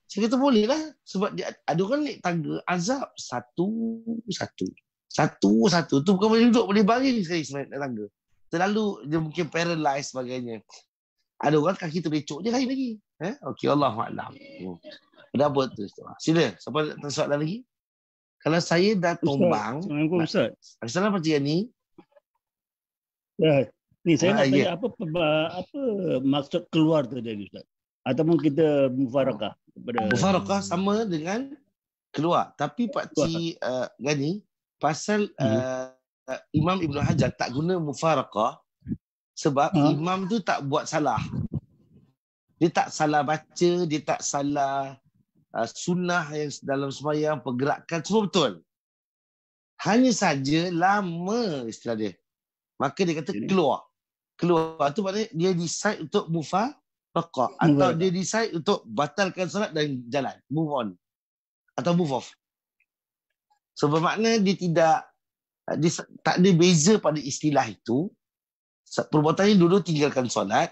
[SPEAKER 2] Saya kata boleh lah. Sebab dia, ada orang naik tangga azab satu, satu. Satu, satu. Tu bukan boleh duduk, boleh baring sekali sebenarnya naik tangga. Terlalu dia mungkin paralyzed sebagainya. Ada orang kaki terbecok je lain lagi. Eh? Okey, Allah maklum. Oh. Ada apa tu? Sila, siapa ada soalan lagi? Kalau saya dah tumbang. Assalamualaikum Ustaz. Assalamualaikum Pak eh, Ni saya nak ah, tanya ya. apa, apa maksud keluar tu dari Ustaz? Ataupun kita mufarakah kepada mufarakah sama dengan keluar tapi pak cik uh, gani pasal uh, hmm. imam ibnu hajar tak guna mufarakah sebab hmm. imam tu tak buat salah dia tak salah baca dia tak salah uh, sunnah yang dalam sembahyang pergerakan semua betul hanya saja lama istilah dia maka dia kata keluar keluar tu maknanya dia decide untuk mufarakah Taqa. Atau dia decide untuk batalkan solat dan jalan. Move on. Atau move off. So bermakna dia tidak dia tak ada beza pada istilah itu. Perbuatannya dulu tinggalkan solat.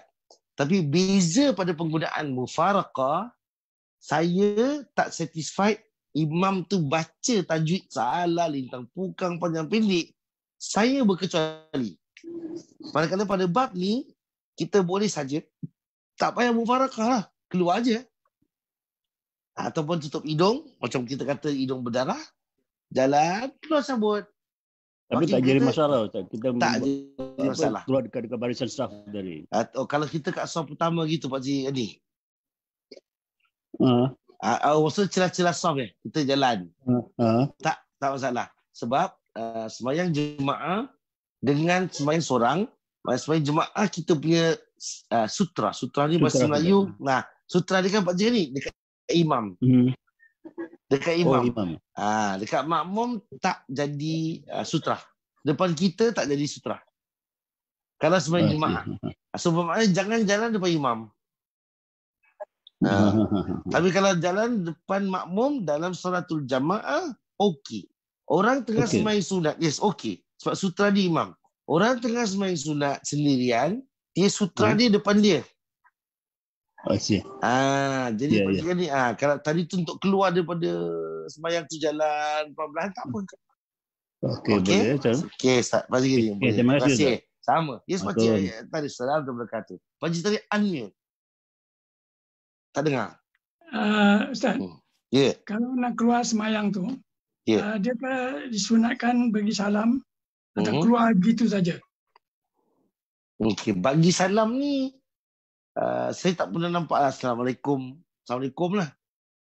[SPEAKER 2] Tapi beza pada penggunaan mufaraqa. Saya tak satisfied imam tu baca tajwid salah lintang pukang panjang pendek. Saya berkecuali. Pada kata pada bab ni, kita boleh saja tak payah mufarakah lah. Keluar aja Ataupun tutup hidung. Macam kita kata hidung berdarah. Jalan, keluar sambut. Tapi Makin tak jadi masalah. Kita tak jadi masalah. Keluar dekat, dekat barisan staff dari atau oh, kalau kita kat soft pertama gitu, Pak Cik Adi. Uh. Uh, maksudnya celah-celah soft eh. Kita jalan. Uh. Tak tak masalah. Sebab uh, semayang jemaah dengan semayang seorang, semayang jemaah kita punya uh, sutra. Sutra ni bahasa Melayu. Kan. Nah, sutra ni kan Pak Jerry dekat imam. Hmm. Dekat oh, imam. Oh, imam. Ah, dekat makmum tak jadi uh, sutra. Depan kita tak jadi sutra. Kalau sembah jemaah. Ya, ya, ya. ah, so bermakna jangan jalan depan imam. Nah. Tapi kalau jalan depan makmum dalam solatul jamaah, okey. Orang tengah okay. sembahyang sunat, yes, okey. Sebab sutra di imam. Orang tengah sembahyang sunat sendirian, dia sutra ya. dia depan dia. Okey. Ah, jadi yeah, yeah. ni ah kalau tadi tu untuk keluar daripada sembahyang tu jalan 14 tak apa. Okey, okay. boleh macam. Okey, Ustaz. Pagi ni. Terima kasih. Sama. Yes, seperti eh, Tadi salam tu berkata. Pak tadi
[SPEAKER 1] angin. Tak dengar. Uh, Ustaz. Hmm. Yeah. Kalau nak keluar semayang tu, yeah. Ya. Uh, dia disunatkan bagi salam atau mm-hmm. keluar begitu saja. Uh, Okey, bagi salam ni
[SPEAKER 2] uh, saya tak pernah nampak lah. Assalamualaikum. Assalamualaikum lah.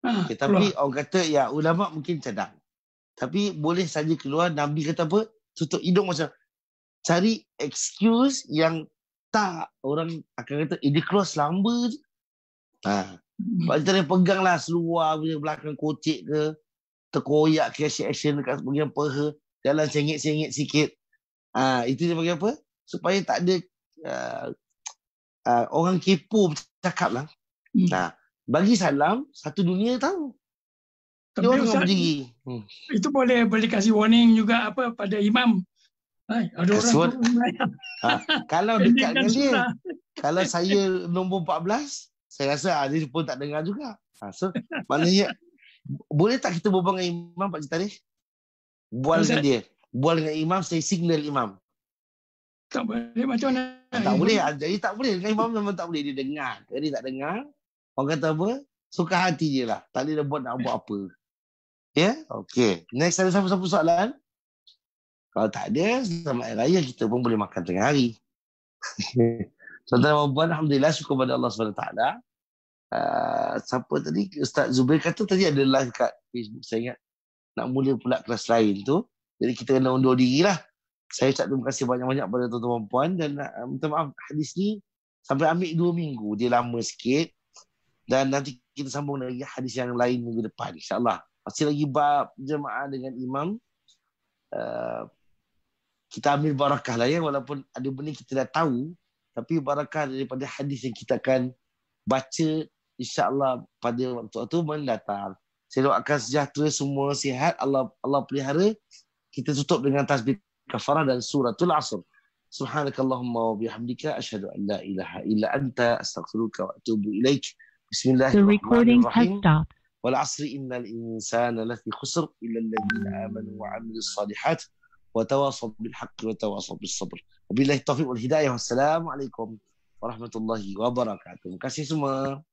[SPEAKER 1] Ah, okay, tapi
[SPEAKER 2] orang kata ya ulama mungkin cadang. Tapi boleh saja keluar Nabi kata apa? Tutup hidung macam cari excuse yang tak orang akan kata eh, ini keluar selamba je. Ha. Hmm. Bagi tadi peganglah seluar punya belakang kocik ke terkoyak ke action dekat bagian peha jalan sengit-sengit sikit. Ah ha, itu dia bagi apa? Supaya tak ada uh, uh, orang kepo bercakap lah. Hmm. Nah, bagi salam satu dunia tahu.
[SPEAKER 1] Tapi orang Ustaz, berdiri. Hmm. Itu boleh boleh kasih warning juga apa pada imam. Hai, ada Kasut. orang. Ha, kalau dekat kan dengan dia. Kalau saya
[SPEAKER 2] nombor 14, saya rasa ah, dia pun tak dengar juga. Ha, so, maknanya boleh tak kita berbual dengan imam Pak Cik Bual Ustaz, dengan dia. Bual dengan imam, saya signal imam. Tak boleh macam mana? Tak boleh. Ah, jadi tak boleh. Dengan imam memang tak boleh. Dia dengar. Jadi tak dengar. Orang kata apa? Suka hati je lah. Tak boleh buat nak buat apa. Ya? Yeah? Okay. Next ada siapa-siapa soalan? Kalau tak ada, selamat hari raya kita pun boleh makan tengah hari. Tuan-tuan dan Alhamdulillah syukur kepada Allah SWT. Uh, ah, siapa tadi? Ustaz Zubir kata tadi ada live kat Facebook. Saya ingat nak mula pula kelas lain tu. Jadi kita kena undur diri lah saya ucap terima kasih banyak-banyak pada tuan-tuan dan puan uh, dan minta maaf hadis ni sampai ambil dua minggu dia lama sikit dan nanti kita sambung lagi hadis yang lain minggu depan insyaAllah masih lagi bab jemaah dengan imam uh, kita ambil barakah lah ya walaupun ada benda kita dah tahu tapi barakah daripada hadis yang kita akan baca insyaAllah pada waktu itu mendatang saya doakan sejahtera semua sihat Allah Allah pelihara kita tutup dengan tasbih كفرنا سورة العصر سبحانك اللهم وبحمدك أشهد أن لا إله إلا أنت أستغفرك وأتوب إليك بسم الله الرحمن الرحيم والعصر إن الإنسان لفي خسر إلا الذين آمنوا وعملوا الصالحات وتواصوا بالحق وتواصوا بالصبر وبالله التوفيق والهداية والسلام عليكم ورحمة الله وبركاته. كاسي سمار